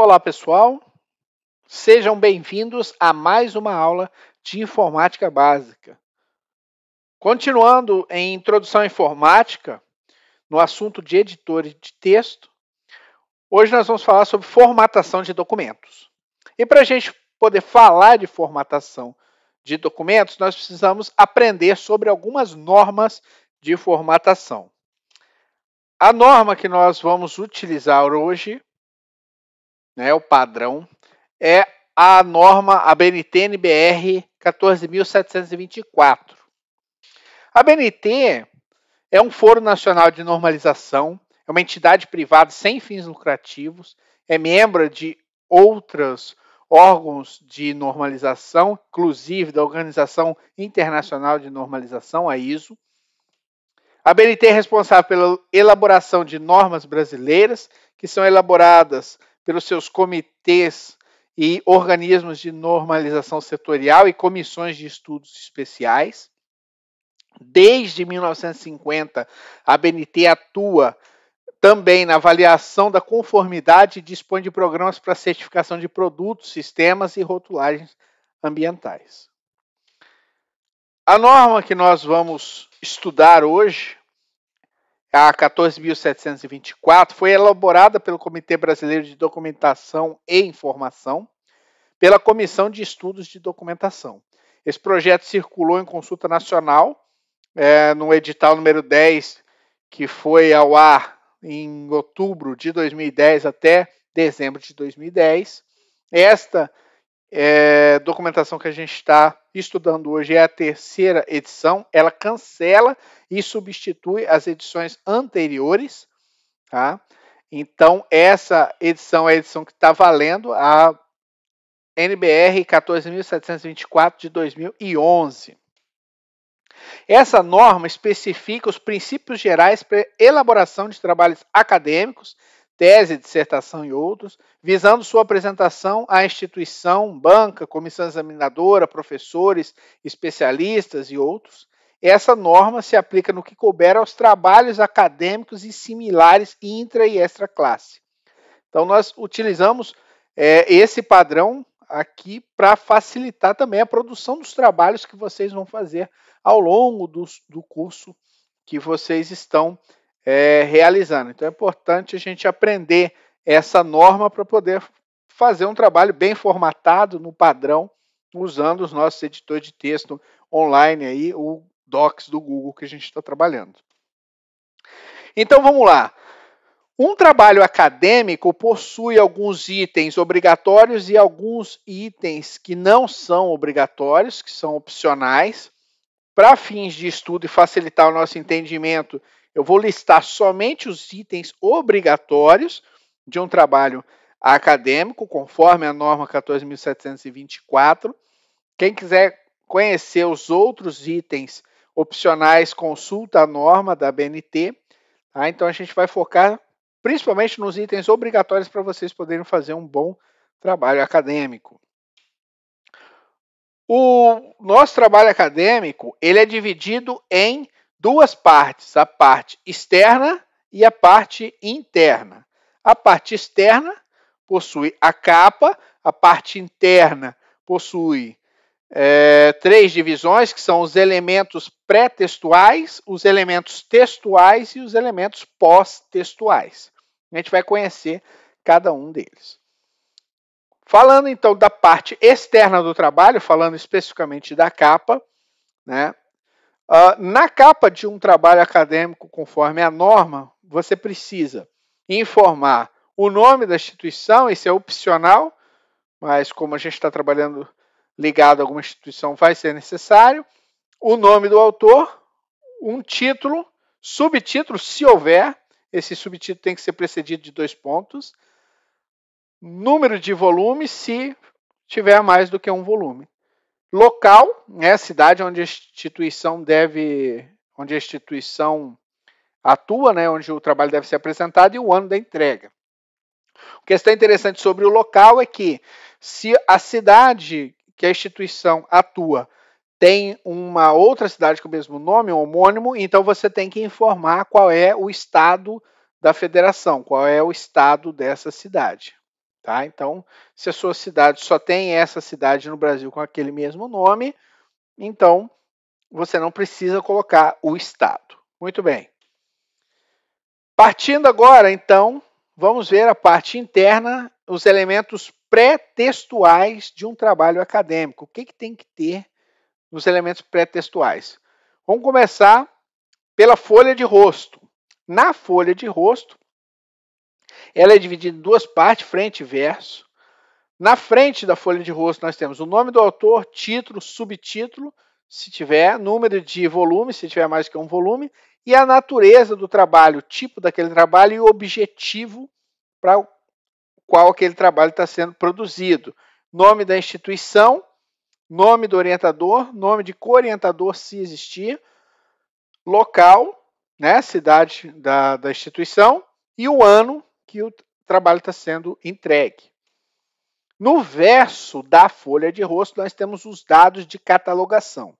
Olá, pessoal. Sejam bem-vindos a mais uma aula de informática básica. Continuando em introdução à informática, no assunto de editores de texto, hoje nós vamos falar sobre formatação de documentos. E para a gente poder falar de formatação de documentos, nós precisamos aprender sobre algumas normas de formatação. A norma que nós vamos utilizar hoje né, o padrão, é a norma, ABNT nbr 14.724. A BNT é um foro nacional de normalização, é uma entidade privada sem fins lucrativos, é membro de outros órgãos de normalização, inclusive da Organização Internacional de Normalização, a ISO. A BNT é responsável pela elaboração de normas brasileiras, que são elaboradas pelos seus comitês e organismos de normalização setorial e comissões de estudos especiais. Desde 1950, a BNT atua também na avaliação da conformidade e dispõe de programas para certificação de produtos, sistemas e rotulagens ambientais. A norma que nós vamos estudar hoje a 14.724 foi elaborada pelo Comitê Brasileiro de Documentação e Informação, pela Comissão de Estudos de Documentação. Esse projeto circulou em consulta nacional é, no edital número 10, que foi ao ar em outubro de 2010 até dezembro de 2010. Esta é, documentação que a gente está estudando hoje é a terceira edição. Ela cancela e substitui as edições anteriores. Tá? Então, essa edição é a edição que está valendo, a NBR 14.724 de 2011. Essa norma especifica os princípios gerais para elaboração de trabalhos acadêmicos tese, dissertação e outros, visando sua apresentação à instituição, banca, comissão examinadora, professores, especialistas e outros, essa norma se aplica no que couber aos trabalhos acadêmicos e similares intra e extra classe. Então, nós utilizamos é, esse padrão aqui para facilitar também a produção dos trabalhos que vocês vão fazer ao longo do, do curso que vocês estão é, realizando. Então é importante a gente aprender essa norma para poder fazer um trabalho bem formatado no padrão, usando os nossos editores de texto online aí, o Docs do Google que a gente está trabalhando. Então vamos lá. Um trabalho acadêmico possui alguns itens obrigatórios e alguns itens que não são obrigatórios, que são opcionais. Para fins de estudo e facilitar o nosso entendimento eu vou listar somente os itens obrigatórios de um trabalho acadêmico, conforme a norma 14.724. Quem quiser conhecer os outros itens opcionais, consulta a norma da BNT. Tá? Então, a gente vai focar principalmente nos itens obrigatórios para vocês poderem fazer um bom trabalho acadêmico. O nosso trabalho acadêmico ele é dividido em duas partes, a parte externa e a parte interna. A parte externa possui a capa, a parte interna possui é, três divisões, que são os elementos pré-textuais, os elementos textuais e os elementos pós-textuais. A gente vai conhecer cada um deles. Falando então da parte externa do trabalho, falando especificamente da capa, né, Uh, na capa de um trabalho acadêmico, conforme a norma, você precisa informar o nome da instituição, isso é opcional, mas como a gente está trabalhando ligado a alguma instituição, vai ser necessário. O nome do autor, um título, subtítulo, se houver, esse subtítulo tem que ser precedido de dois pontos. Número de volume, se tiver mais do que um volume local, né, cidade onde a instituição deve, onde a instituição atua, né, onde o trabalho deve ser apresentado e o ano da entrega. O que está é interessante sobre o local é que se a cidade que a instituição atua tem uma outra cidade com o mesmo nome, um homônimo, então você tem que informar qual é o estado da federação, qual é o estado dessa cidade. Tá? Então, se a sua cidade só tem essa cidade no Brasil com aquele mesmo nome, então você não precisa colocar o estado. Muito bem. Partindo agora, então, vamos ver a parte interna, os elementos pré-textuais de um trabalho acadêmico. O que, que tem que ter nos elementos pré-textuais? Vamos começar pela folha de rosto. Na folha de rosto, ela é dividida em duas partes, frente e verso. Na frente da folha de rosto, nós temos o nome do autor, título, subtítulo, se tiver, número de volume, se tiver mais que um volume, e a natureza do trabalho, o tipo daquele trabalho e o objetivo para o qual aquele trabalho está sendo produzido. Nome da instituição, nome do orientador, nome de co-orientador, se existir, local, né, cidade da, da instituição, e o ano que o trabalho está sendo entregue. No verso da folha de rosto, nós temos os dados de catalogação.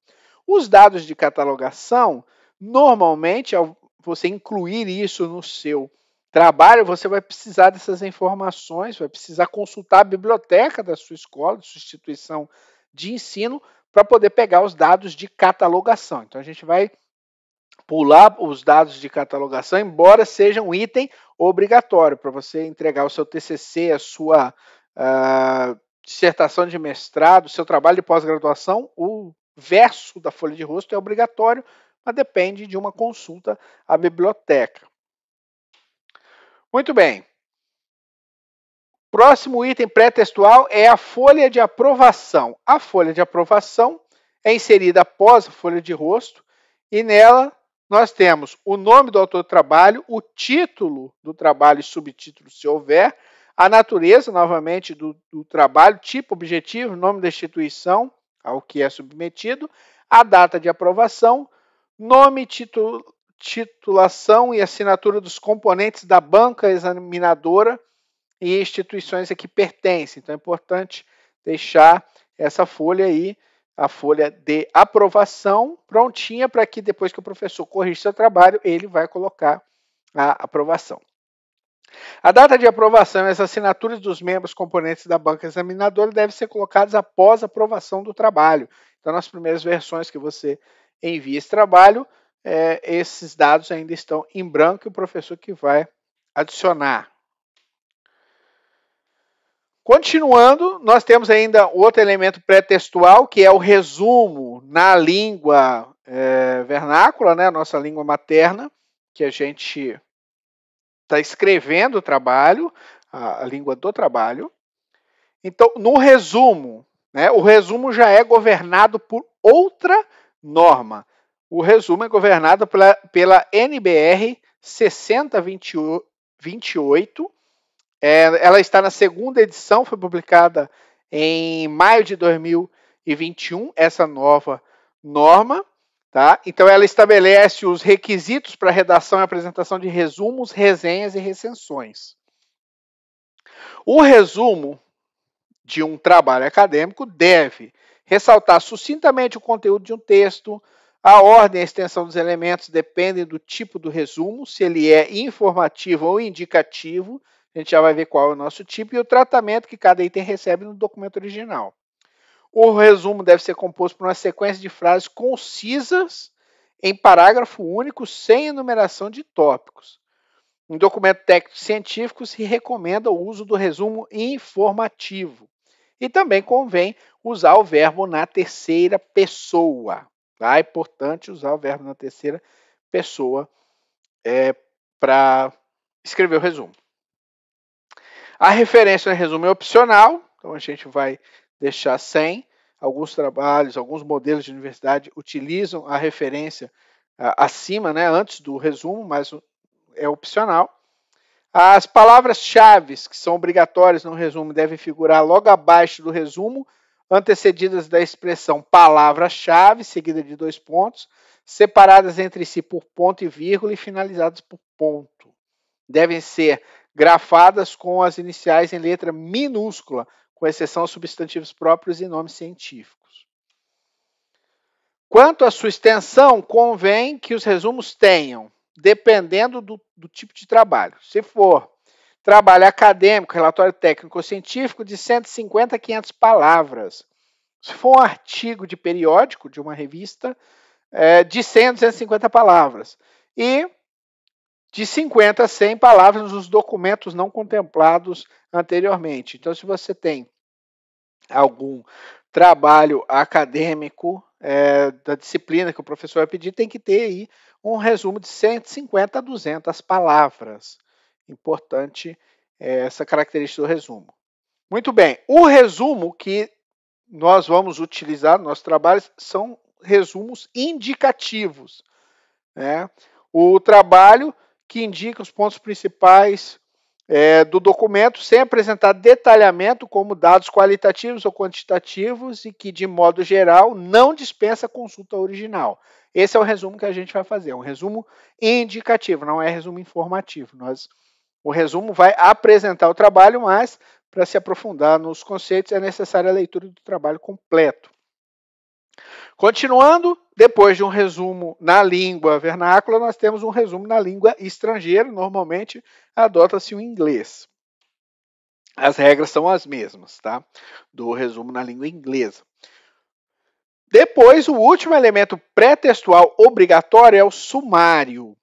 Os dados de catalogação, normalmente, ao você incluir isso no seu trabalho, você vai precisar dessas informações, vai precisar consultar a biblioteca da sua escola, de sua instituição de ensino, para poder pegar os dados de catalogação. Então, a gente vai pular os dados de catalogação, embora seja um item obrigatório para você entregar o seu TCC, a sua uh, dissertação de mestrado, seu trabalho de pós-graduação, o verso da folha de rosto é obrigatório, mas depende de uma consulta à biblioteca. Muito bem. Próximo item pré-textual é a folha de aprovação. A folha de aprovação é inserida após a folha de rosto e nela nós temos o nome do autor do trabalho, o título do trabalho e subtítulo, se houver, a natureza, novamente, do, do trabalho, tipo, objetivo, nome da instituição ao que é submetido, a data de aprovação, nome, titu, titulação e assinatura dos componentes da banca examinadora e instituições a que pertence. Então, é importante deixar essa folha aí a folha de aprovação prontinha para que depois que o professor corrija seu trabalho, ele vai colocar a aprovação. A data de aprovação e as assinaturas dos membros componentes da banca examinadora devem ser colocadas após a aprovação do trabalho. Então, nas primeiras versões que você envia esse trabalho, é, esses dados ainda estão em branco e o professor que vai adicionar. Continuando, nós temos ainda outro elemento pré-textual, que é o resumo na língua é, vernácula, né, a nossa língua materna, que a gente está escrevendo o trabalho, a, a, língua do trabalho. Então, no resumo, né, o resumo já é governado por outra norma. O resumo é governado pela, pela NBR 6028, é, ela está na segunda edição, foi publicada em maio de 2021, essa nova norma. Tá? Então, ela estabelece os requisitos para redação e apresentação de resumos, resenhas e recensões. O resumo de um trabalho acadêmico deve ressaltar sucintamente o conteúdo de um texto, a ordem e a extensão dos elementos dependem do tipo do resumo, se ele é informativo ou indicativo, a gente já vai ver qual é o nosso tipo e o tratamento que cada item recebe no documento original. O resumo deve ser composto por uma sequência de frases concisas em parágrafo único, sem enumeração de tópicos. Em documento técnico científico, se recomenda o uso do resumo informativo. E também convém usar o verbo na terceira pessoa. Tá? É importante usar o verbo na terceira pessoa é, para escrever o resumo. A referência, no né, resumo, é opcional, então a gente vai deixar sem. Alguns trabalhos, alguns modelos de universidade utilizam a referência acima, né, antes do resumo, mas é opcional. As palavras-chave que são obrigatórias no resumo devem figurar logo abaixo do resumo, antecedidas da expressão palavra-chave, seguida de dois pontos, separadas entre si por ponto e vírgula e finalizadas por ponto. Devem ser grafadas com as iniciais em letra minúscula, com exceção aos substantivos próprios e nomes científicos. Quanto à sua extensão, convém que os resumos tenham, dependendo do, do tipo de trabalho. Se for trabalho acadêmico, relatório técnico ou científico, de 150 a 500 palavras. Se for um artigo de periódico, de uma revista, é, de 100 a 250 palavras. E de 50 a 100 palavras nos documentos não contemplados anteriormente. Então, se você tem algum trabalho acadêmico é, da disciplina que o professor vai pedir, tem que ter aí um resumo de 150 a 200 palavras. Importante é, essa característica do resumo. Muito bem, o resumo que nós vamos utilizar nos nossos trabalhos são resumos indicativos. Né? O trabalho que indica os pontos principais é, do documento, sem apresentar detalhamento como dados qualitativos ou quantitativos e que, de modo geral, não dispensa consulta original. Esse é o resumo que a gente vai fazer, é um resumo indicativo, não é resumo informativo. Nós, o resumo vai apresentar o trabalho, mas para se aprofundar nos conceitos é necessária a leitura do trabalho completo. Continuando, depois de um resumo na língua vernácula, nós temos um resumo na língua estrangeira, normalmente adota-se o inglês. As regras são as mesmas, tá? Do resumo na língua inglesa. Depois, o último elemento pré-textual obrigatório é o sumário.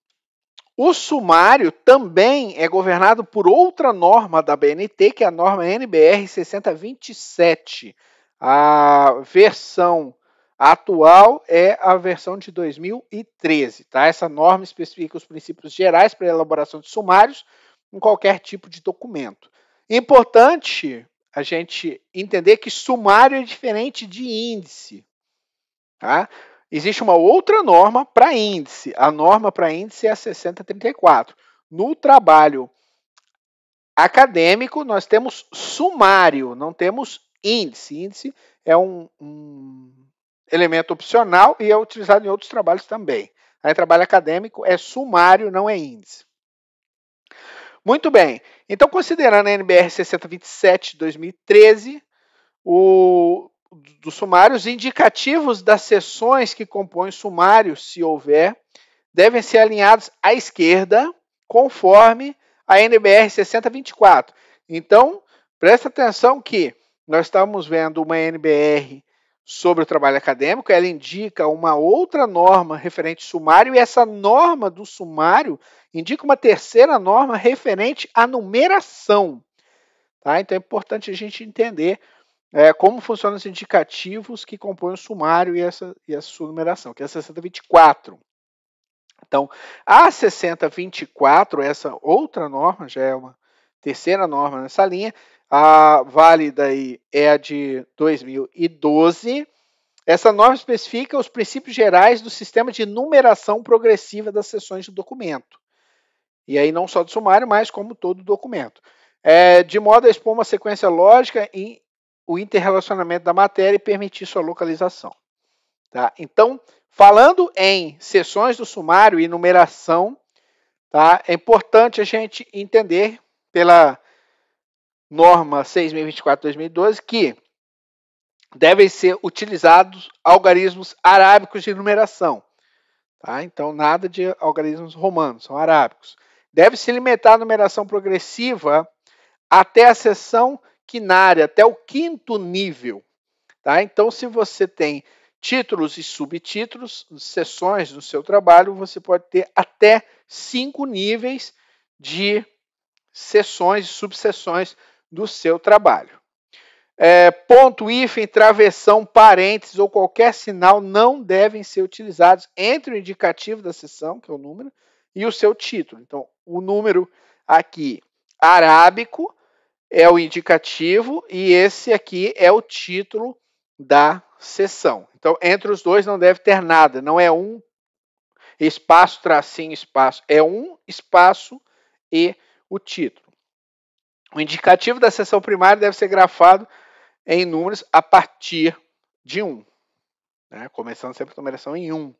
O sumário também é governado por outra norma da BNT, que é a norma NBR 6027. A versão a atual é a versão de 2013, tá? Essa norma especifica os princípios gerais para a elaboração de sumários em qualquer tipo de documento. Importante a gente entender que sumário é diferente de índice, tá? Existe uma outra norma para índice. A norma para índice é a 6034. No trabalho acadêmico, nós temos sumário, não temos índice. Índice é um, um elemento opcional e é utilizado em outros trabalhos também. Aí, trabalho acadêmico é sumário, não é índice. Muito bem. Então, considerando a NBR 6027 de 2013, o, sumário, os indicativos das seções que compõem sumário, se houver, devem ser alinhados à esquerda, conforme a NBR 6024. Então, presta atenção que nós estamos vendo uma NBR sobre o trabalho acadêmico, ela indica uma outra norma referente ao sumário, e essa norma do sumário indica uma terceira norma referente à numeração. Tá? Então é importante a gente entender é, como funcionam os indicativos que compõem o sumário e essa, e a sua numeração, que é a 6024. Então, a 6024, essa outra norma, já é uma terceira norma nessa linha, a válida aí é a de 2012. Essa norma especifica os princípios gerais do sistema de numeração progressiva das seções do documento. E aí não só do sumário, mas como todo documento. É, de modo a expor uma sequência lógica em o interrelacionamento da matéria e permitir sua localização. Tá? Então, falando em seções do sumário e numeração, tá? é importante a gente entender pela norma 6024-2012, que devem ser utilizados algarismos arábicos de numeração. Tá? Então, nada de algarismos romanos, são arábicos. Deve-se limitar a numeração progressiva até a seção quinária, até o quinto nível. Tá? Então, se você tem títulos e subtítulos, seções no seu trabalho, você pode ter até cinco níveis de seções e subseções do seu trabalho. É, ponto, hífen, travessão, parênteses ou qualquer sinal não devem ser utilizados entre o indicativo da sessão, que é o número, e o seu título. Então, o número aqui arábico é o indicativo e esse aqui é o título da sessão. Então, entre os dois não deve ter nada, não é um espaço, tracinho, espaço, é um espaço e o título. O indicativo da seção primária deve ser grafado em números a partir de 1. Né? Começando sempre com a numeração em 1.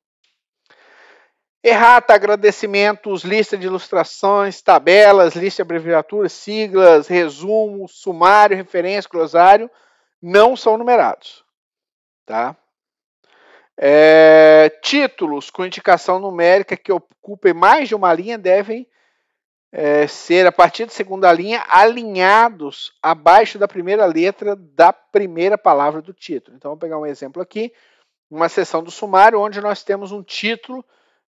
Errata, agradecimentos, lista de ilustrações, tabelas, lista de abreviaturas, siglas, resumo, sumário, referência, glosário, não são numerados. Tá? É, títulos com indicação numérica que ocupem mais de uma linha devem é, ser, a partir da segunda linha, alinhados abaixo da primeira letra da primeira palavra do título. Então, vou pegar um exemplo aqui, uma seção do sumário, onde nós temos um título,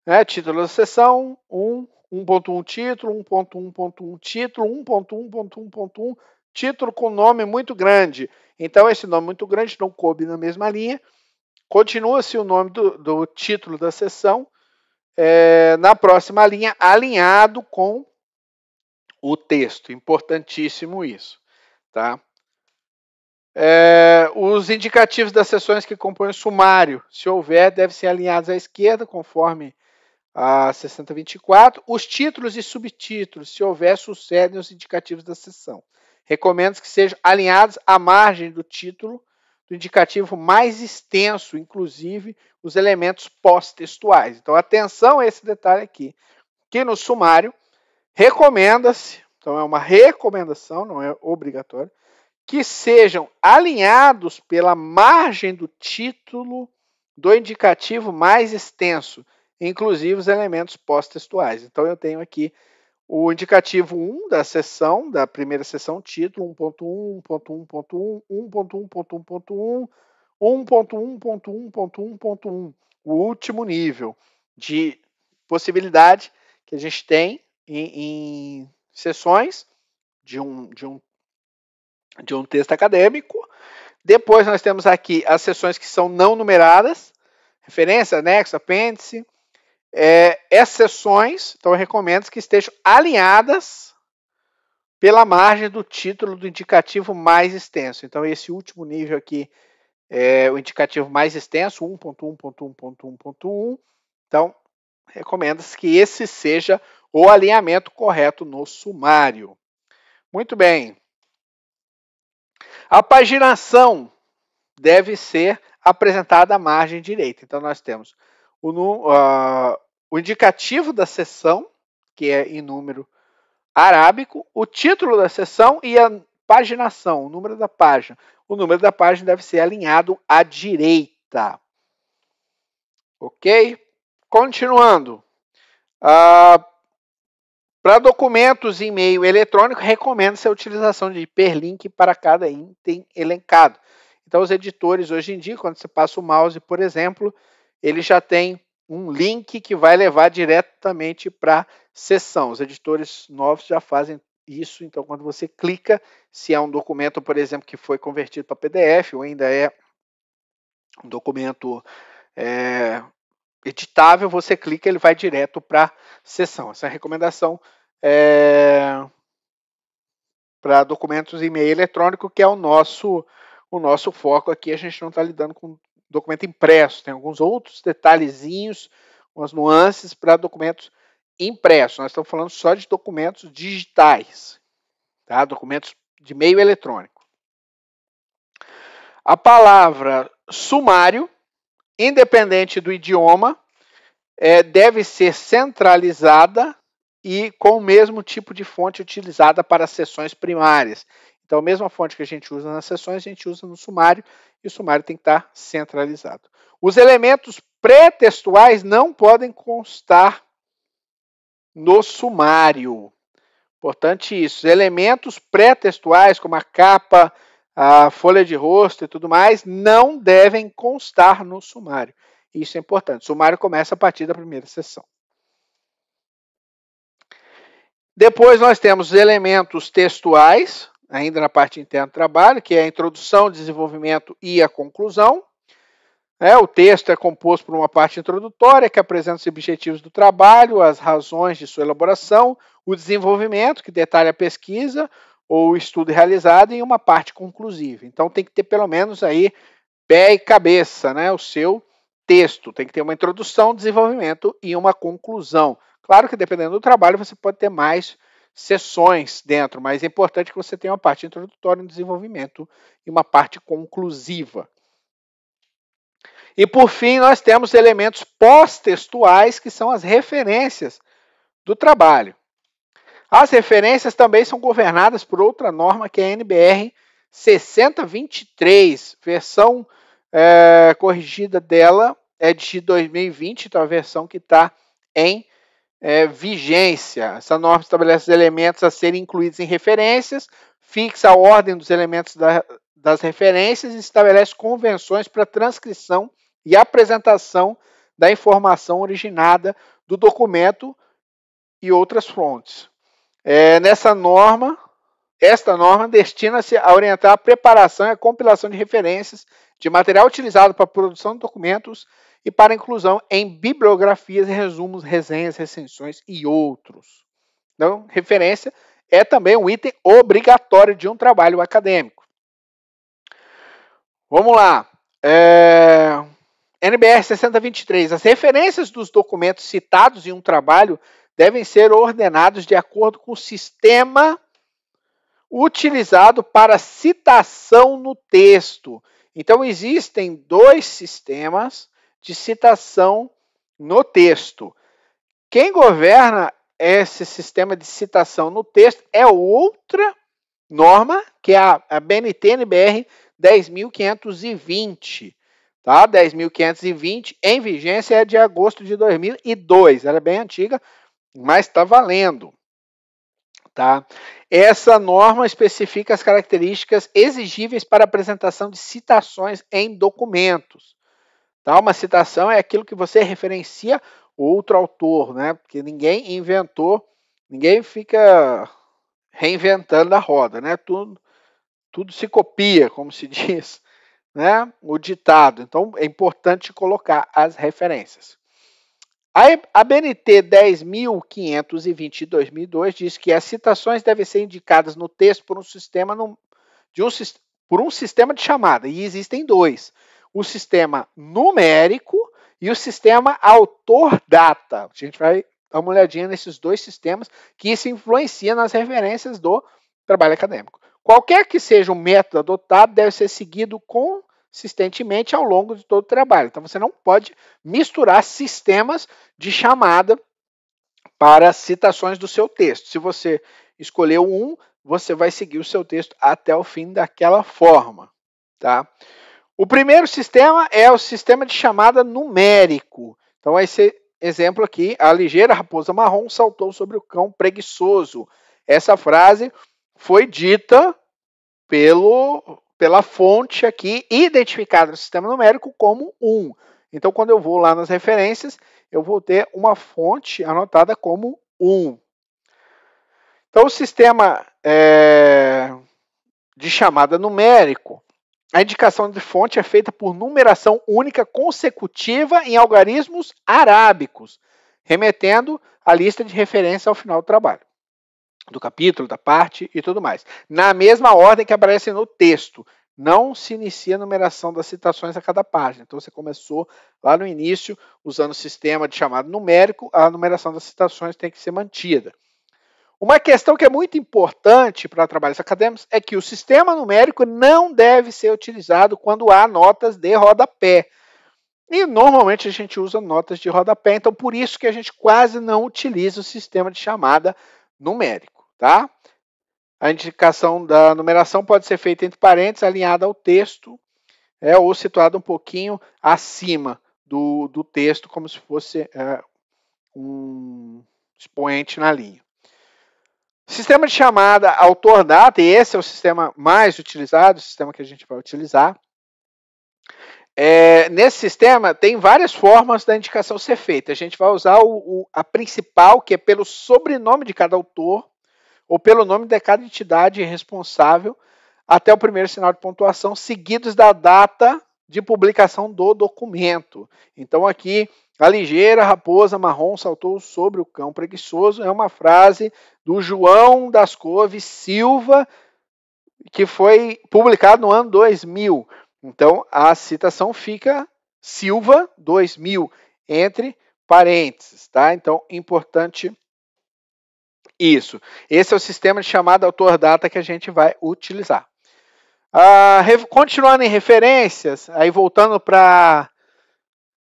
né, título da seção, 1, 1.1 título, 1.1.1 título, 1.1.1.1, título com nome muito grande. Então, esse nome muito grande não coube na mesma linha. Continua-se o nome do, do, título da seção, é, na próxima linha, alinhado com o texto. Importantíssimo isso, tá? É, os indicativos das seções que compõem o sumário, se houver, devem ser alinhados à esquerda, conforme a 6024. Os títulos e subtítulos, se houver, sucedem os indicativos da seção. Recomendo que sejam alinhados à margem do título do indicativo mais extenso, inclusive os elementos pós-textuais. Então, atenção a esse detalhe aqui, que no sumário Recomenda-se, então é uma recomendação, não é obrigatório, que sejam alinhados pela margem do título do indicativo mais extenso, inclusive os elementos pós-textuais. Então eu tenho aqui o indicativo 1 da seção, da primeira seção, título 1.1, 1.1.1, 1.1.1.1, 1.1.1.1.1, o último nível de possibilidade que a gente tem em, em sessões de um, de, um, de um texto acadêmico. Depois nós temos aqui as sessões que são não numeradas, referência, anexo, apêndice. É, essas sessões, então eu recomendo que estejam alinhadas pela margem do título do indicativo mais extenso. Então, esse último nível aqui é o indicativo mais extenso, 1.1.1.1.1. Então, recomenda-se que esse seja o alinhamento correto no sumário. Muito bem. A paginação deve ser apresentada à margem direita. Então, nós temos o, uh, o indicativo da sessão, que é em número arábico, o título da sessão e a paginação, o número da página. O número da página deve ser alinhado à direita. Ok? Continuando. Uh, para documentos e e-mail eletrônico, recomenda-se a utilização de hiperlink para cada item elencado. Então, os editores hoje em dia, quando você passa o mouse, por exemplo, ele já tem um link que vai levar diretamente para a sessão. Os editores novos já fazem isso, então, quando você clica, se é um documento, por exemplo, que foi convertido para PDF ou ainda é um documento é, editável, você clica, ele vai direto para a sessão. Essa é a recomendação é, para documentos e-mail eletrônico, que é o nosso, o nosso foco aqui. A gente não está lidando com documento impresso, tem alguns outros detalhezinhos, umas nuances para documentos impressos. Nós estamos falando só de documentos digitais, tá? documentos de e-mail eletrônico. A palavra sumário, independente do idioma, é, deve ser centralizada e com o mesmo tipo de fonte utilizada para as sessões primárias. Então, a mesma fonte que a gente usa nas sessões, a gente usa no sumário, e o sumário tem que estar centralizado. Os elementos pré-textuais não podem constar no sumário. Importante isso. Elementos pré-textuais, como a capa, a folha de rosto e tudo mais, não devem constar no sumário. Isso é importante. O sumário começa a partir da primeira sessão. Depois nós temos elementos textuais, ainda na parte interna do trabalho, que é a introdução, desenvolvimento e a conclusão. É, o texto é composto por uma parte introdutória, que apresenta os objetivos do trabalho, as razões de sua elaboração, o desenvolvimento, que detalha a pesquisa ou o estudo realizado, e uma parte conclusiva. Então tem que ter pelo menos aí pé e cabeça, né? O seu texto tem que ter uma introdução, desenvolvimento e uma conclusão. Claro que dependendo do trabalho você pode ter mais sessões dentro, mas é importante que você tenha uma parte introdutória no desenvolvimento e uma parte conclusiva. E por fim, nós temos elementos pós-textuais, que são as referências do trabalho. As referências também são governadas por outra norma, que é a NBR 6023, versão é, corrigida dela é de 2020, então a versão que está em é, vigência. Essa norma estabelece os elementos a serem incluídos em referências, fixa a ordem dos elementos da, das referências e estabelece convenções para transcrição e apresentação da informação originada do documento e outras fontes. É, nessa norma, esta norma destina-se a orientar a preparação e a compilação de referências de material utilizado para a produção de documentos e para inclusão em bibliografias, resumos, resenhas, recensões e outros. Então, referência é também um item obrigatório de um trabalho acadêmico. Vamos lá. É... NBR 6023. As referências dos documentos citados em um trabalho devem ser ordenados de acordo com o sistema utilizado para citação no texto. Então, existem dois sistemas de citação no texto. Quem governa esse sistema de citação no texto é outra norma, que é a, a BNT-NBR 10.520. Tá? 10.520 em vigência é de agosto de 2002. Ela é bem antiga, mas está valendo. Tá? Essa norma especifica as características exigíveis para apresentação de citações em documentos. Tá? Uma citação é aquilo que você referencia outro autor, né? Porque ninguém inventou, ninguém fica reinventando a roda, né? Tudo, tudo se copia, como se diz, né? O ditado. Então é importante colocar as referências. A BNT 10.520 2002 diz que as citações devem ser indicadas no texto por um sistema, num, de um, por um sistema de chamada, e existem dois o sistema numérico e o sistema autor-data. A gente vai dar uma olhadinha nesses dois sistemas que isso influencia nas referências do trabalho acadêmico. Qualquer que seja o método adotado deve ser seguido consistentemente ao longo de todo o trabalho. Então você não pode misturar sistemas de chamada para citações do seu texto. Se você escolheu um, você vai seguir o seu texto até o fim daquela forma, tá? O primeiro sistema é o sistema de chamada numérico. Então, esse exemplo aqui, a ligeira raposa marrom saltou sobre o cão preguiçoso. Essa frase foi dita pelo, pela fonte aqui, identificada no sistema numérico como 1. Então, quando eu vou lá nas referências, eu vou ter uma fonte anotada como 1. Então, o sistema é, de chamada numérico a indicação de fonte é feita por numeração única consecutiva em algarismos arábicos, remetendo a lista de referência ao final do trabalho, do capítulo, da parte e tudo mais. Na mesma ordem que aparece no texto, não se inicia a numeração das citações a cada página. Então você começou lá no início usando o sistema de chamado numérico, a numeração das citações tem que ser mantida. Uma questão que é muito importante para trabalhos acadêmicos é que o sistema numérico não deve ser utilizado quando há notas de rodapé. E normalmente a gente usa notas de rodapé, então por isso que a gente quase não utiliza o sistema de chamada numérico, tá? A indicação da numeração pode ser feita entre parênteses, alinhada ao texto, é, ou situada um pouquinho acima do, do texto, como se fosse é, um expoente na linha. Sistema de chamada autor data, e esse é o sistema mais utilizado, o sistema que a gente vai utilizar. É, nesse sistema tem várias formas da indicação ser feita. A gente vai usar o, o, a principal, que é pelo sobrenome de cada autor, ou pelo nome de cada entidade responsável, até o primeiro sinal de pontuação, seguidos da data de publicação do documento. Então, aqui, a ligeira raposa marrom saltou sobre o cão preguiçoso é uma frase do João das Coves Silva, que foi publicado no ano 2000. Então, a citação fica Silva 2000, entre parênteses, tá? Então, importante isso. Esse é o sistema de chamada autor-data que a gente vai utilizar. Ah, continuando em referências, aí voltando para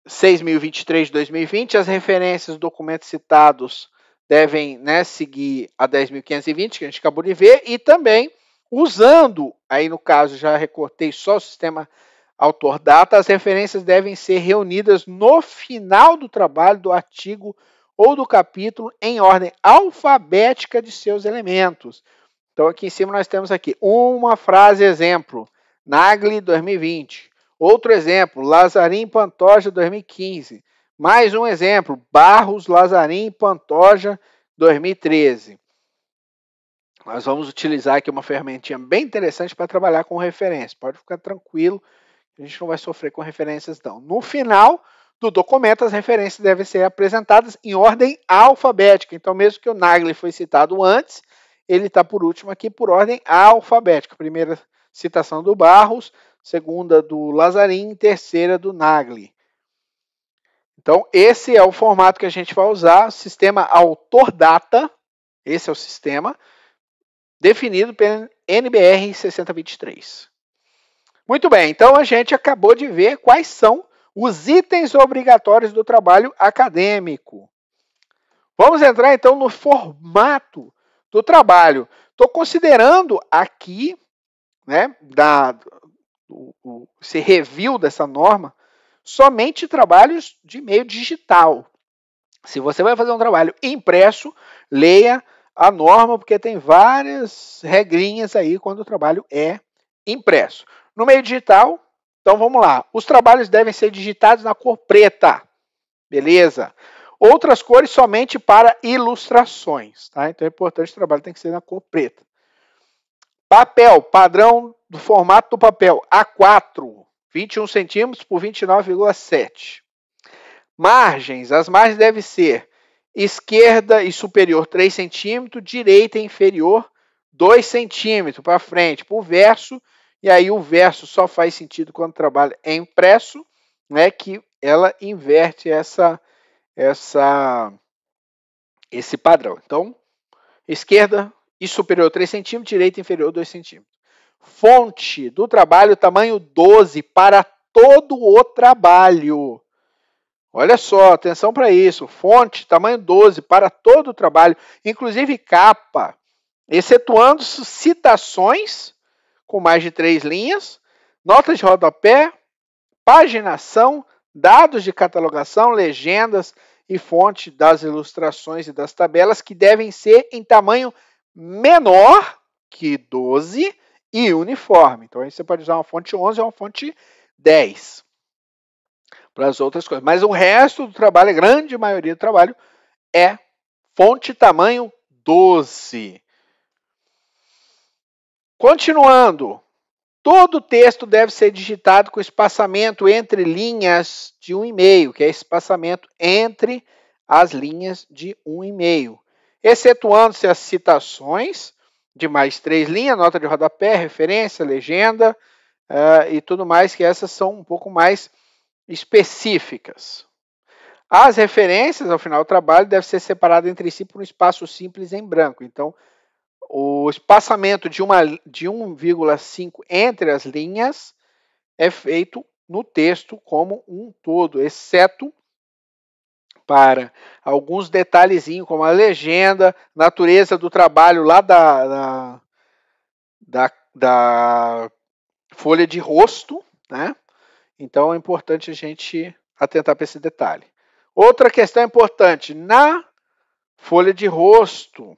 6.023 de 2020, as referências documentos citados devem né, seguir a 10.520, que a gente acabou de ver, e também usando, aí no caso já recortei só o sistema autor data, as referências devem ser reunidas no final do trabalho do artigo ou do capítulo em ordem alfabética de seus elementos. Então aqui em cima nós temos aqui uma frase exemplo, Nagli 2020. Outro exemplo, Lazarim Pantoja 2015. Mais um exemplo, Barros Lazarim Pantoja 2013. Nós vamos utilizar aqui uma fermentinha bem interessante para trabalhar com referência. Pode ficar tranquilo, a gente não vai sofrer com referências não. No final do documento, as referências devem ser apresentadas em ordem alfabética. Então, mesmo que o Nagli foi citado antes, ele está por último aqui por ordem alfabética. Primeira citação do Barros, segunda do Lazarin, terceira do Nagli. Então, esse é o formato que a gente vai usar, sistema autor-data, esse é o sistema, definido pelo NBR 6023. Muito bem, então a gente acabou de ver quais são os itens obrigatórios do trabalho acadêmico. Vamos entrar então no formato do trabalho. Estou considerando aqui, né, da, o, o, esse review dessa norma, somente trabalhos de meio digital. Se você vai fazer um trabalho impresso, leia a norma, porque tem várias regrinhas aí quando o trabalho é impresso. No meio digital, então vamos lá. Os trabalhos devem ser digitados na cor preta. Beleza? Outras cores somente para ilustrações, tá? Então é importante o trabalho tem que ser na cor preta. Papel, padrão do formato do papel, A4, 21 centímetros por 29,7. Margens, as margens devem ser esquerda e superior 3 centímetros, direita e inferior 2 centímetros para frente, para o verso, e aí o verso só faz sentido quando o trabalho é impresso, né, que ela inverte essa essa esse padrão. Então, esquerda e superior 3 centímetros, direita inferior 2 centímetros. Fonte do trabalho, tamanho 12 para todo o trabalho. Olha só, atenção para isso. Fonte, tamanho 12 para todo o trabalho, inclusive capa, excetuando citações com mais de três linhas, notas de rodapé, paginação, dados de catalogação, legendas e fonte das ilustrações e das tabelas que devem ser em tamanho menor que 12 e uniforme. Então aí você pode usar uma fonte 11 ou uma fonte 10 para as outras coisas. Mas o resto do trabalho, a grande maioria do trabalho, é fonte tamanho 12. Continuando, Todo texto deve ser digitado com espaçamento entre linhas de um e-mail, que é espaçamento entre as linhas de um e-mail, excetuando-se as citações de mais três linhas, nota de rodapé, referência, legenda uh, e tudo mais, que essas são um pouco mais específicas. As referências ao final do trabalho devem ser separadas entre si por um espaço simples em branco. Então, o espaçamento de, uma, de 1,5 entre as linhas é feito no texto como um todo, exceto para alguns detalhezinhos, como a legenda, natureza do trabalho lá da, da, da, da folha de rosto, né? Então é importante a gente atentar para esse detalhe. Outra questão importante, na folha de rosto,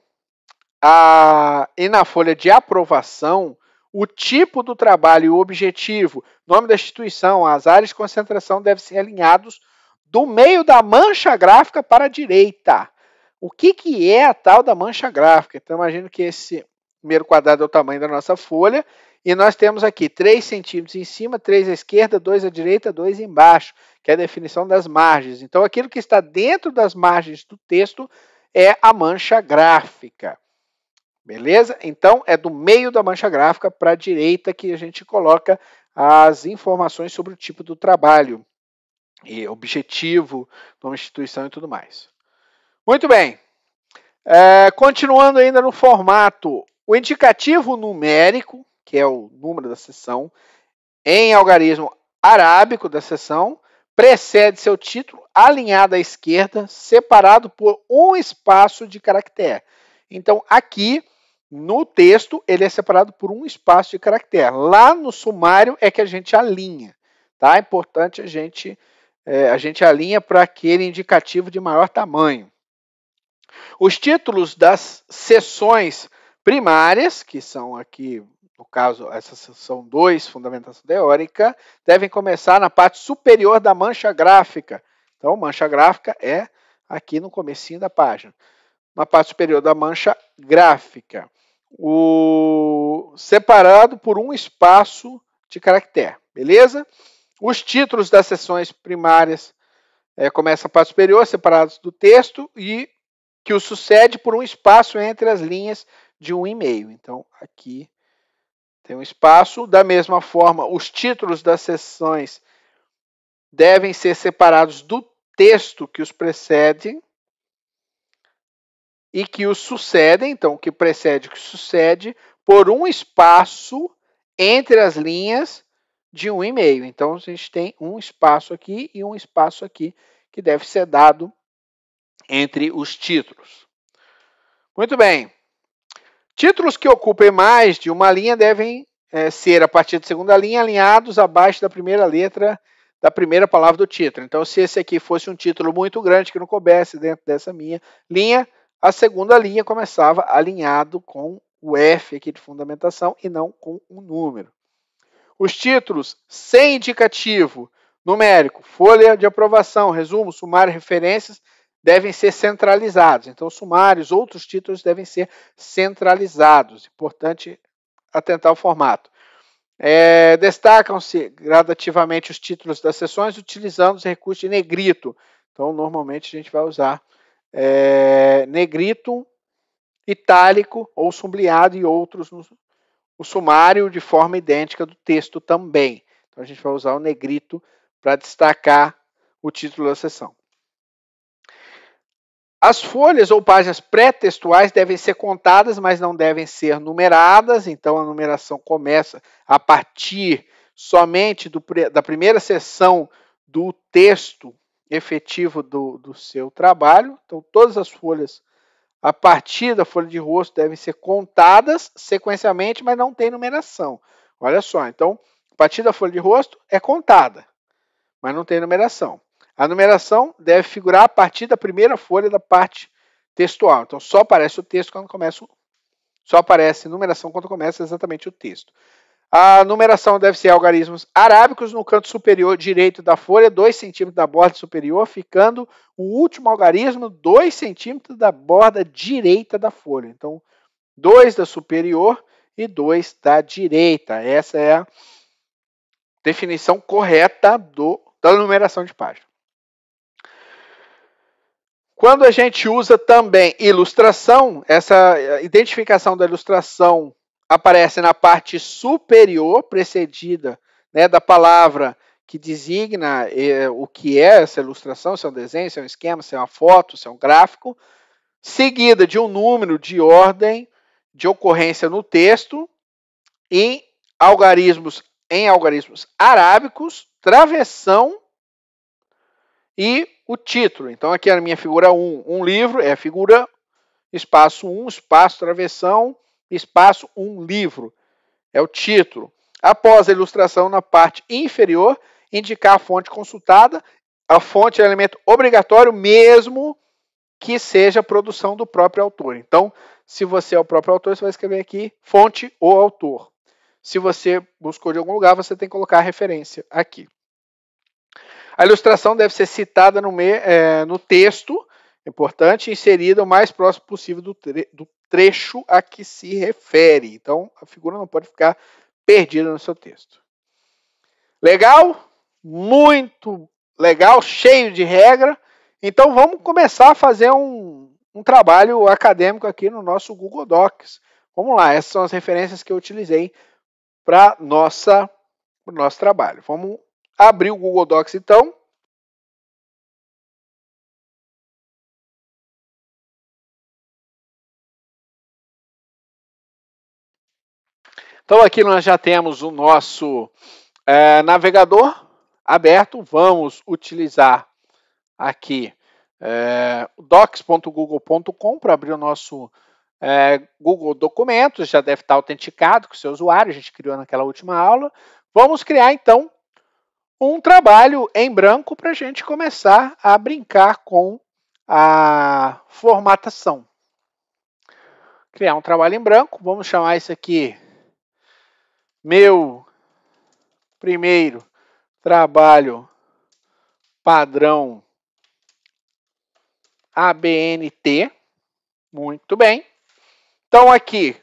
a, e na folha de aprovação o tipo do trabalho e o objetivo, nome da instituição, as áreas de concentração devem ser alinhados do meio da mancha gráfica para a direita. O que, que é a tal da mancha gráfica? Então, imagino que esse primeiro quadrado é o tamanho da nossa folha, e nós temos aqui 3 centímetros em cima, 3 à esquerda, 2 à direita, 2 embaixo, que é a definição das margens. Então, aquilo que está dentro das margens do texto é a mancha gráfica. Beleza? Então é do meio da mancha gráfica para a direita que a gente coloca as informações sobre o tipo do trabalho, e objetivo de uma instituição e tudo mais. Muito bem. É, continuando ainda no formato, o indicativo numérico, que é o número da sessão em algarismo arábico da sessão precede seu título alinhado à esquerda, separado por um espaço de caractere. Então, aqui no texto, ele é separado por um espaço de caractere. Lá no sumário é que a gente alinha. Tá? É importante a gente, é, a gente alinha para aquele indicativo de maior tamanho. Os títulos das sessões primárias, que são aqui, no caso, essa sessão 2, Fundamentação Teórica, devem começar na parte superior da mancha gráfica. Então, mancha gráfica é aqui no comecinho da página. Na parte superior da mancha gráfica o separado por um espaço de caractere, beleza? Os títulos das seções primárias é, eh, começa a parte superior, separados do texto, e que o sucede por um espaço entre as linhas de um e-mail. Então, aqui tem um espaço. Da mesma forma, os títulos das sessões devem ser separados do texto que os precede, e que o sucedem, então o que precede o que sucede, por um espaço entre as linhas de um e-mail. Então a gente tem um espaço aqui e um espaço aqui que deve ser dado entre os títulos. Muito bem. Títulos que ocupem mais de uma linha devem é, ser, a partir da segunda linha, alinhados abaixo da primeira letra da primeira palavra do título. Então, se esse aqui fosse um título muito grande que não coubesse dentro dessa minha linha, a segunda linha começava alinhado com o F aqui de fundamentação e não com um número. Os títulos sem indicativo numérico, folha de aprovação, resumo, sumário, referências devem ser centralizados. Então, sumários, outros títulos devem ser centralizados. Importante atentar ao formato. É, Destacam-se gradativamente os títulos das sessões utilizando os recursos de negrito. Então, normalmente a gente vai usar é, negrito, itálico ou sublinhado e outros no, sumário de forma idêntica do texto também. Então a gente vai usar o negrito para destacar o título da sessão. As folhas ou páginas pré-textuais devem ser contadas, mas não devem ser numeradas, então a numeração começa a partir somente do, da primeira seção do texto efetivo do, do seu trabalho. Então, todas as folhas a partir da folha de rosto devem ser contadas sequencialmente, mas não tem numeração. Olha só, então, a partir da folha de rosto é contada, mas não tem numeração. A numeração deve figurar a partir da primeira folha da parte textual. Então, só aparece o texto quando começa, só aparece numeração quando começa exatamente o texto. A numeração deve ser algarismos arábicos no canto superior direito da folha, 2 centímetros da borda superior, ficando o último algarismo 2 centímetros da borda direita da folha. Então, 2 da superior e 2 da direita. Essa é a definição correta do, da numeração de página. Quando a gente usa também ilustração, essa eh, identificação da ilustração aparece na parte superior, precedida né, da palavra que designa eh, o que é essa ilustração, se é um desenho, se é um esquema, se é uma foto, se é um gráfico, seguida de um número de ordem de ocorrência no texto em algarismos em algarismos arábicos, travessão e o título. Então aqui é a minha figura 1, um livro é a figura espaço 1, um, espaço travessão, espaço, um livro. É o título. Após a ilustração, na parte inferior, indicar a fonte consultada. A fonte é elemento obrigatório, mesmo que seja produção do próprio autor. Então, se você é o próprio autor, você vai escrever aqui fonte ou autor. Se você buscou de algum lugar, você tem que colocar a referência aqui. A ilustração deve ser citada no, me, é, no texto Importante inserida o mais próximo possível do, tre do trecho a que se refere. Então, a figura não pode ficar perdida no seu texto. Legal? Muito legal, cheio de regra. Então, vamos começar a fazer um, um trabalho acadêmico aqui no nosso Google Docs. Vamos lá, essas são as referências que eu utilizei para nossa o nosso trabalho. Vamos abrir o Google Docs então Então aqui nós já temos o nosso é, navegador aberto. Vamos utilizar aqui é, docs.google.com para abrir o nosso é, Google Documentos. Já deve estar autenticado com o seu usuário. A gente criou naquela última aula. Vamos criar então um trabalho em branco para a gente começar a brincar com a formatação. Criar um trabalho em branco. Vamos chamar isso aqui meu primeiro trabalho padrão ABNT. Muito bem. Então, aqui,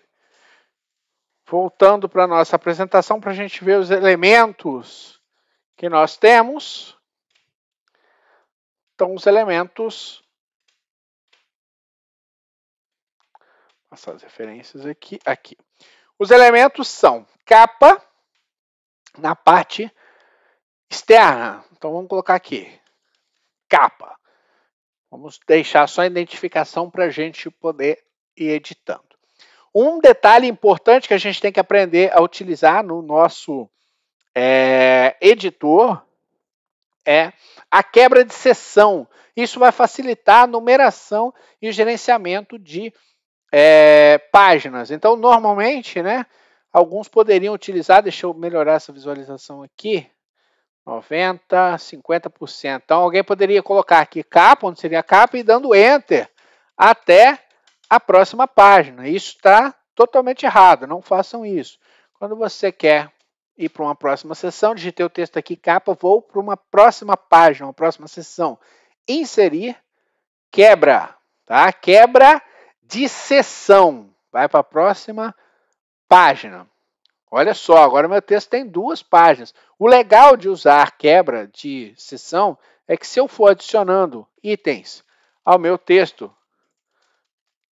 voltando para a nossa apresentação, para a gente ver os elementos que nós temos. Então, os elementos. Passar as referências aqui. aqui. Os elementos são capa na parte externa. Então vamos colocar aqui capa. Vamos deixar só a identificação para a gente poder ir editando. Um detalhe importante que a gente tem que aprender a utilizar no nosso é, editor é a quebra de sessão. Isso vai facilitar a numeração e o gerenciamento de é, páginas. Então, normalmente, né, alguns poderiam utilizar, deixa eu melhorar essa visualização aqui, 90, 50%. Então, alguém poderia colocar aqui capa, onde seria capa, e dando Enter até a próxima página. Isso está totalmente errado, não façam isso. Quando você quer ir para uma próxima sessão, digitei o texto aqui, capa, vou para uma próxima página, uma próxima sessão. Inserir, quebra, tá? Quebra Disseção. Vai para a próxima página. Olha só, agora meu texto tem duas páginas. O legal de usar quebra de seção é que se eu for adicionando itens ao meu texto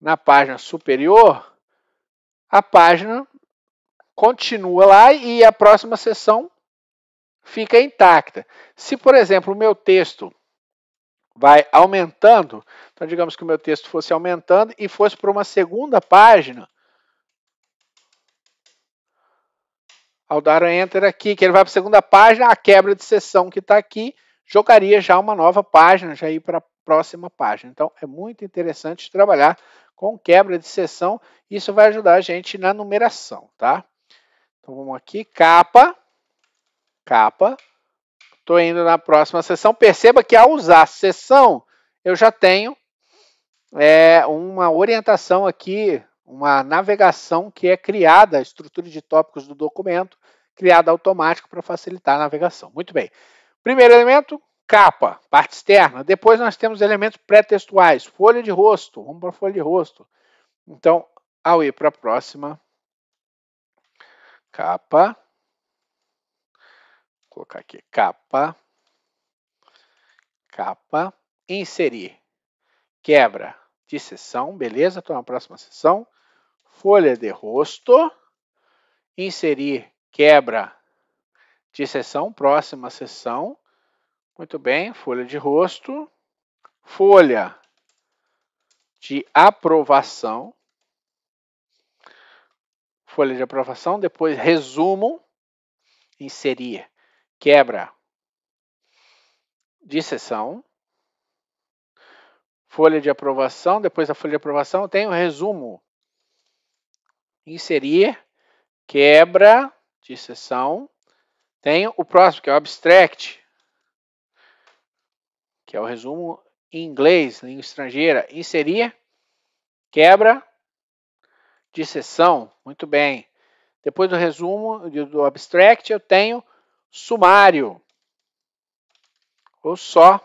na página superior, a página continua lá e a próxima seção fica intacta. Se, por exemplo, o meu texto vai aumentando. Então, digamos que o meu texto fosse aumentando e fosse para uma segunda página. Ao dar um Enter aqui, que ele vai para a segunda página, a quebra de sessão que está aqui jogaria já uma nova página, já ir para a próxima página. Então, é muito interessante trabalhar com quebra de sessão. Isso vai ajudar a gente na numeração, tá? Então, vamos aqui, capa, capa, Estou indo na próxima sessão. Perceba que ao usar sessão, eu já tenho é, uma orientação aqui, uma navegação que é criada, a estrutura de tópicos do documento, criada automática para facilitar a navegação. Muito bem. Primeiro elemento, capa, parte externa. Depois nós temos elementos pré-textuais, folha de rosto. Vamos para a folha de rosto. Então, ao ir para a próxima capa, colocar aqui capa, capa, inserir, quebra de sessão, beleza? Então, na próxima sessão, folha de rosto, inserir, quebra de sessão, próxima sessão, muito bem, folha de rosto, folha de aprovação, folha de aprovação, depois resumo, inserir quebra de sessão, folha de aprovação, depois da folha de aprovação tem o resumo. Inserir, quebra de sessão, tem o próximo, que é o abstract, que é o resumo em inglês, língua estrangeira. Inserir, quebra de sessão, muito bem. Depois do resumo, do abstract, eu tenho sumário. Ou só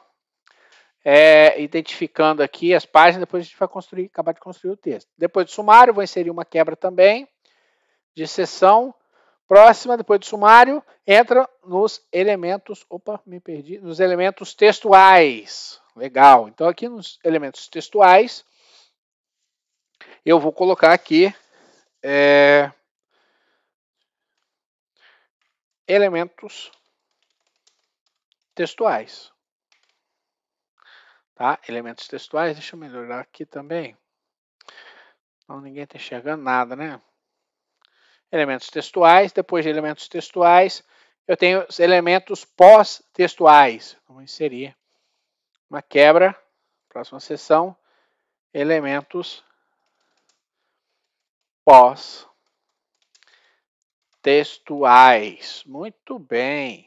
é, identificando aqui as páginas, depois a gente vai construir, acabar de construir o texto. Depois do sumário, vou inserir uma quebra também de sessão. Próxima, depois do sumário, entra nos elementos, opa, me perdi, nos elementos textuais. Legal. Então aqui nos elementos textuais, eu vou colocar aqui é, elementos textuais. Tá? Elementos textuais, deixa eu melhorar aqui também. Não, ninguém está enxergando nada, né? Elementos textuais, depois de elementos textuais, eu tenho os elementos pós-textuais. Então, Vamos inserir uma quebra, próxima sessão. elementos pós-textuais textuais. Muito bem.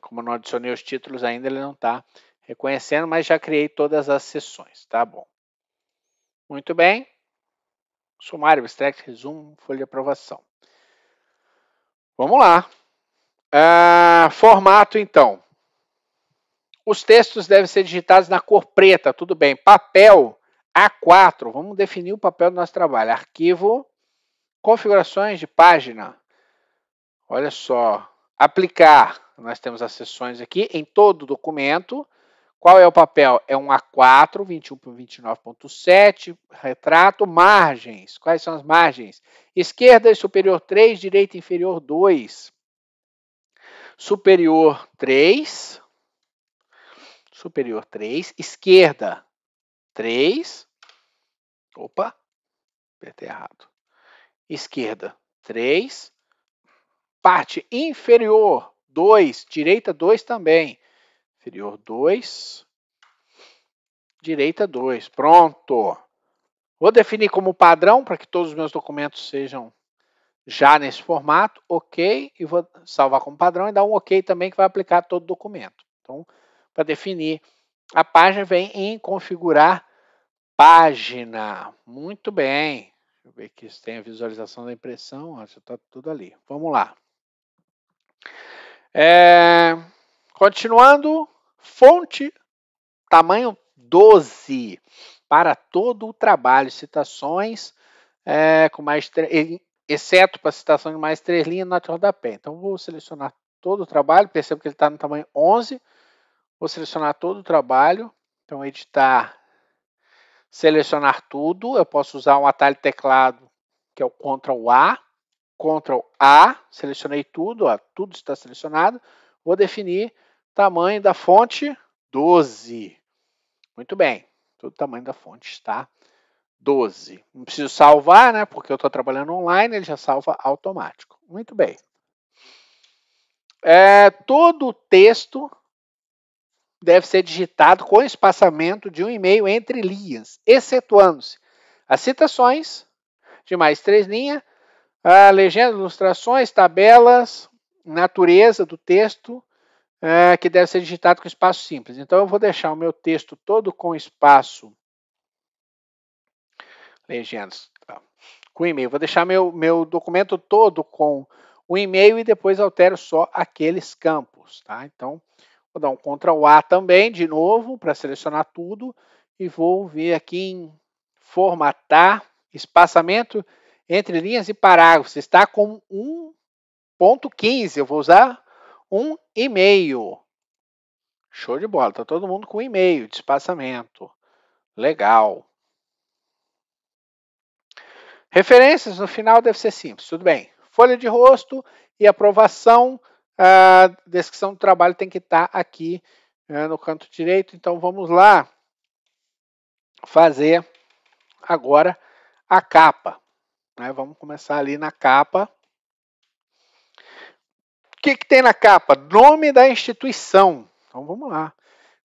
Como eu não adicionei os títulos ainda, ele não está reconhecendo, mas já criei todas as sessões. Tá bom. Muito bem. Sumário, abstract, resumo, folha de aprovação. Vamos lá. Ah, formato, então. Os textos devem ser digitados na cor preta, tudo bem. Papel a4, vamos definir o papel do nosso trabalho. Arquivo, configurações de página. Olha só, aplicar. Nós temos as seções aqui em todo documento. Qual é o papel? É um A4, 21 29.7, retrato, margens. Quais são as margens? Esquerda e superior 3, direita e inferior 2. Superior 3, superior 3, esquerda 3. Opa, apertei errado. Esquerda, 3. Parte inferior, 2. Direita, 2 também. Inferior, 2. Direita, 2. Pronto. Vou definir como padrão para que todos os meus documentos sejam já nesse formato, ok, e vou salvar como padrão e dar um ok também que vai aplicar todo o documento. Então, para definir a página vem em configurar página. Muito bem. Deixa eu ver aqui se tem a visualização da impressão. Ó, já está tudo ali. Vamos lá. É, continuando, fonte, tamanho 12 para todo o trabalho, citações, é, com mais exceto para citação de mais três linhas na pé. Então, vou selecionar todo o trabalho, percebo que ele está no tamanho 11, Vou selecionar todo o trabalho. Então, editar, selecionar tudo. Eu posso usar um atalho teclado, que é o Ctrl A. Ctrl A, selecionei tudo, ó, tudo está selecionado. Vou definir tamanho da fonte 12. Muito bem, todo o tamanho da fonte está 12. Não preciso salvar, né? Porque eu estou trabalhando online, ele já salva automático. Muito bem. É, todo o texto deve ser digitado com espaçamento de um e-mail entre linhas, excetuando-se as citações de mais três linhas, a legenda, ilustrações, tabelas, natureza do texto, é, que deve ser digitado com espaço simples. Então, eu vou deixar o meu texto todo com espaço legendas, tá. com e-mail. Vou deixar meu, meu documento todo com o e-mail e depois altero só aqueles campos. Tá? Então, Vou dar um Ctrl A também, de novo, para selecionar tudo. E vou vir aqui em formatar, espaçamento entre linhas e parágrafos. Está com 1.15, eu vou usar 1,5. Show de bola, está todo mundo com 1,5 de espaçamento. Legal. Referências no final deve ser simples, tudo bem. Folha de rosto e aprovação a descrição do trabalho tem que estar tá aqui né, no canto direito. Então vamos lá fazer agora a capa. Né? Vamos começar ali na capa. O que, que tem na capa? Nome da instituição. Então vamos lá.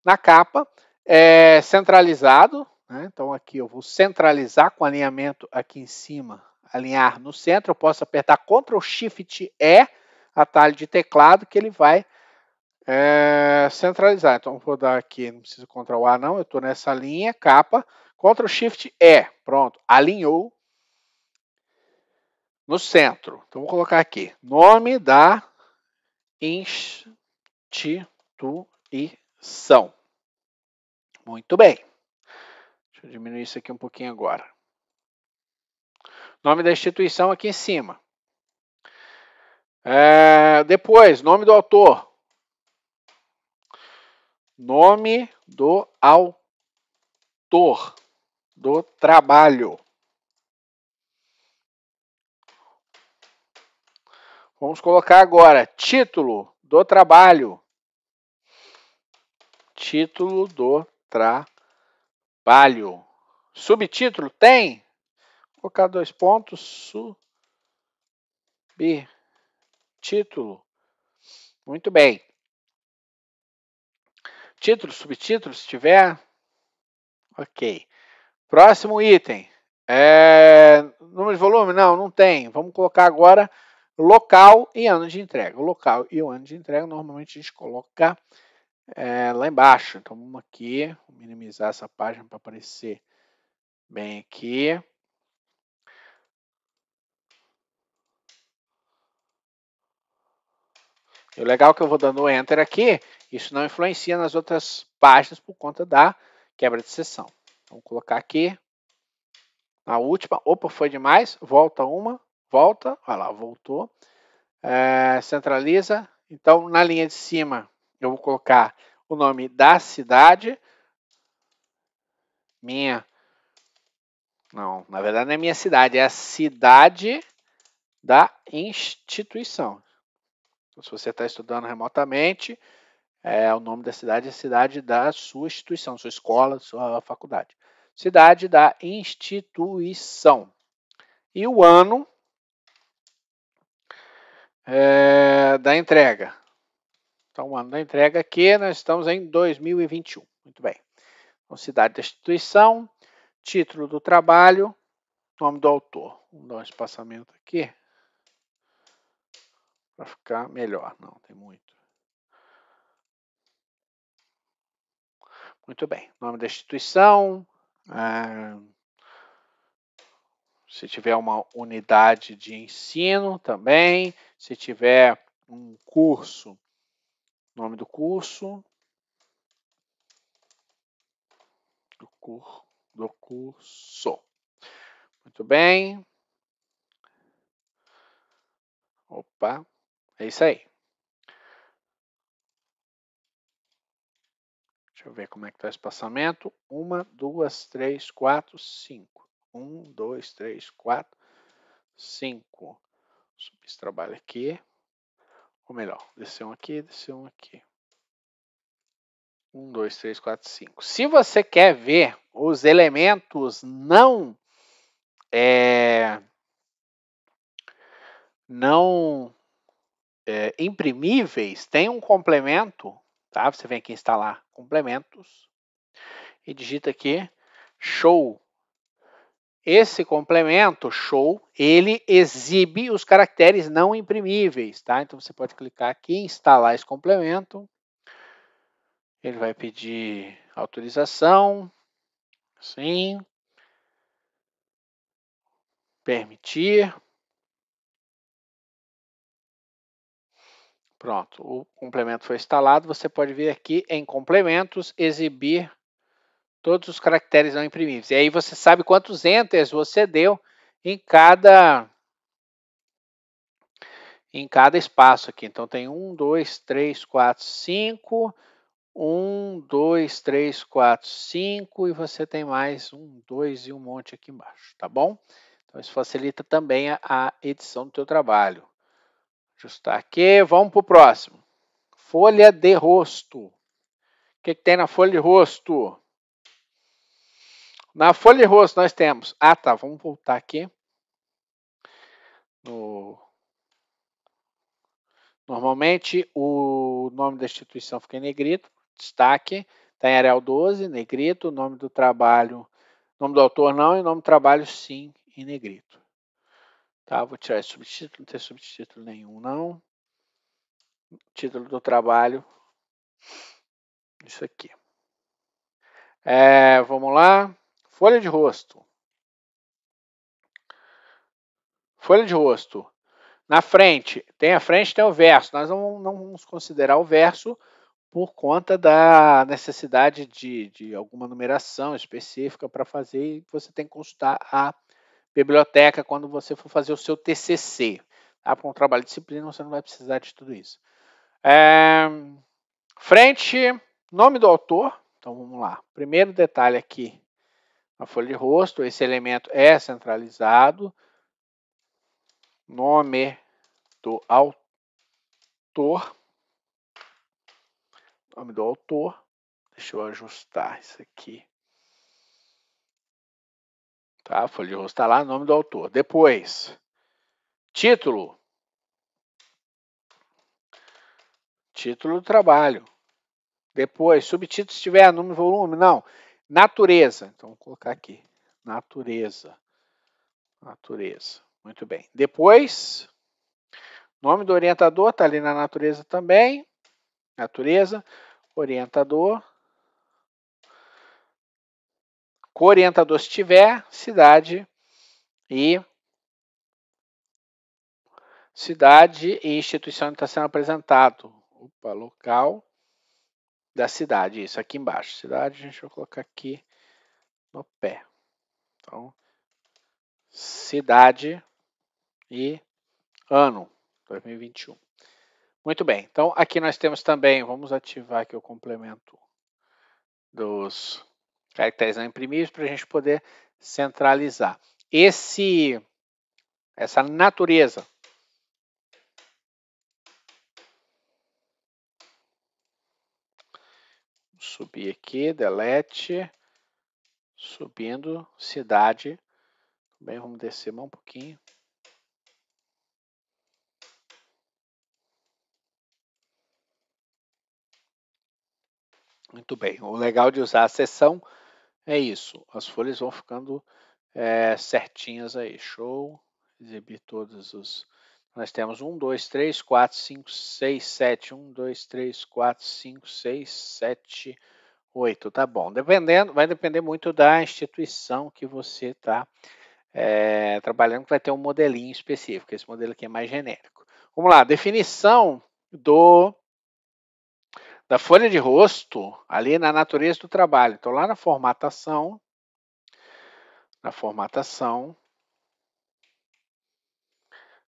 Na capa é centralizado. Né? Então aqui eu vou centralizar com alinhamento aqui em cima, alinhar no centro. Eu posso apertar Ctrl Shift E atalho de teclado que ele vai é, centralizar. Então, vou dar aqui, não preciso Ctrl A não, eu estou nessa linha, capa, Ctrl Shift E, pronto, alinhou no centro. Então, vou colocar aqui, nome da instituição. Muito bem. Deixa eu diminuir isso aqui um pouquinho agora. Nome da instituição aqui em cima. É, depois, nome do autor. Nome do autor do trabalho. Vamos colocar agora título do trabalho. Título do trabalho. Subtítulo tem? Vou colocar dois pontos. Subtítulo título. Muito bem. Título, subtítulo, se tiver. Ok. Próximo item. É... Número de volume? Não, não tem. Vamos colocar agora local e ano de entrega. O local e o ano de entrega normalmente a gente coloca é, lá embaixo. Então vamos aqui, minimizar essa página para aparecer bem aqui. E o legal é que eu vou dando Enter aqui, isso não influencia nas outras páginas por conta da quebra de sessão. Vamos colocar aqui a última. Opa, foi demais. Volta uma, volta. Olha lá, voltou. É, centraliza. Então, na linha de cima, eu vou colocar o nome da cidade. Minha. Não, na verdade não é minha cidade, é a cidade da instituição. Então, se você está estudando remotamente, é, o nome da cidade é cidade da sua instituição, sua escola, sua faculdade. Cidade da instituição. E o ano é, da entrega. Então, o ano da entrega aqui, nós estamos em 2021. Muito bem. Então, cidade da instituição, título do trabalho, nome do autor. Vamos dar um espaçamento aqui para ficar melhor. Não, tem muito. Muito bem. Nome da instituição. É, se tiver uma unidade de ensino também. Se tiver um curso, nome do curso. Do, cur, do curso. Muito bem. Opa. É isso aí. Deixa eu ver como é que está o espaçamento. Uma, duas, três, quatro, cinco. Um, dois, três, quatro, cinco. Subir esse trabalho aqui. Ou melhor, descer um aqui, descer um aqui. Um, dois, três, quatro, cinco. Se você quer ver os elementos não... É, não é, imprimíveis tem um complemento, tá? Você vem aqui instalar complementos e digita aqui show. Esse complemento show, ele exibe os caracteres não imprimíveis, tá? Então você pode clicar aqui, instalar esse complemento. Ele vai pedir autorização. Sim. Permitir. Pronto, o complemento foi instalado. Você pode vir aqui em complementos, exibir todos os caracteres não imprimíveis. E aí você sabe quantos enters você deu em cada em cada espaço aqui. Então tem 1, 2, 3, 4, 5, 1, 2, 3, 4, 5 e você tem mais um, dois e um monte aqui embaixo, tá bom? Então isso facilita também a, a edição do teu trabalho. Ajustar aqui. Vamos para o próximo. Folha de rosto. O que, que tem na folha de rosto? Na folha de rosto nós temos. Ah, tá. Vamos voltar aqui. No... Normalmente o nome da instituição fica em negrito, destaque, está em 12, negrito, nome do trabalho, nome do autor não, e nome do trabalho sim, em negrito. Tá, vou tirar esse subtítulo, não tem subtítulo nenhum, não. Título do trabalho. Isso aqui. É, vamos lá. Folha de rosto. Folha de rosto. Na frente, tem a frente, tem o verso. Nós não, não vamos considerar o verso por conta da necessidade de, de alguma numeração específica para fazer. Você tem que consultar a biblioteca quando você for fazer o seu TCC. Tá? Para é um trabalho de disciplina, você não vai precisar de tudo isso. É... Frente, nome do autor. Então vamos lá. Primeiro detalhe aqui na folha de rosto, esse elemento é centralizado. Nome do autor. Nome do autor. Deixa eu ajustar isso aqui. Tá? Ah, Folha de rosto está lá, nome do autor. Depois, título. Título do trabalho. Depois, subtítulo se tiver número volume, não. Natureza. Então, vou colocar aqui. Natureza. Natureza. Muito bem. Depois, nome do orientador, está ali na natureza também. Natureza, orientador. orientador se tiver, cidade e cidade e instituição que está sendo apresentado. Opa, local da cidade, isso aqui embaixo. Cidade, a gente vai colocar aqui no pé. Então, cidade e ano 2021. Muito bem, então aqui nós temos também, vamos ativar aqui o complemento dos caracteres não imprimíveis para a gente poder centralizar. Esse, essa natureza subir aqui, delete, subindo, cidade. Bem, vamos descer mais um pouquinho. Muito bem, o legal de usar a seção é isso, as folhas vão ficando é, certinhas aí. Show, exibir todos os. Nós temos 1, 2, 3, 4, 5, 6, 7. 1, 2, 3, 4, 5, 6, 7, 8. Tá bom. Dependendo, vai depender muito da instituição que você está é, eh, trabalhando, que vai ter um modelinho específico. Esse modelo aqui é mais genérico. Vamos lá, definição do da folha de rosto ali na natureza do trabalho. Então, lá na formatação, na formatação,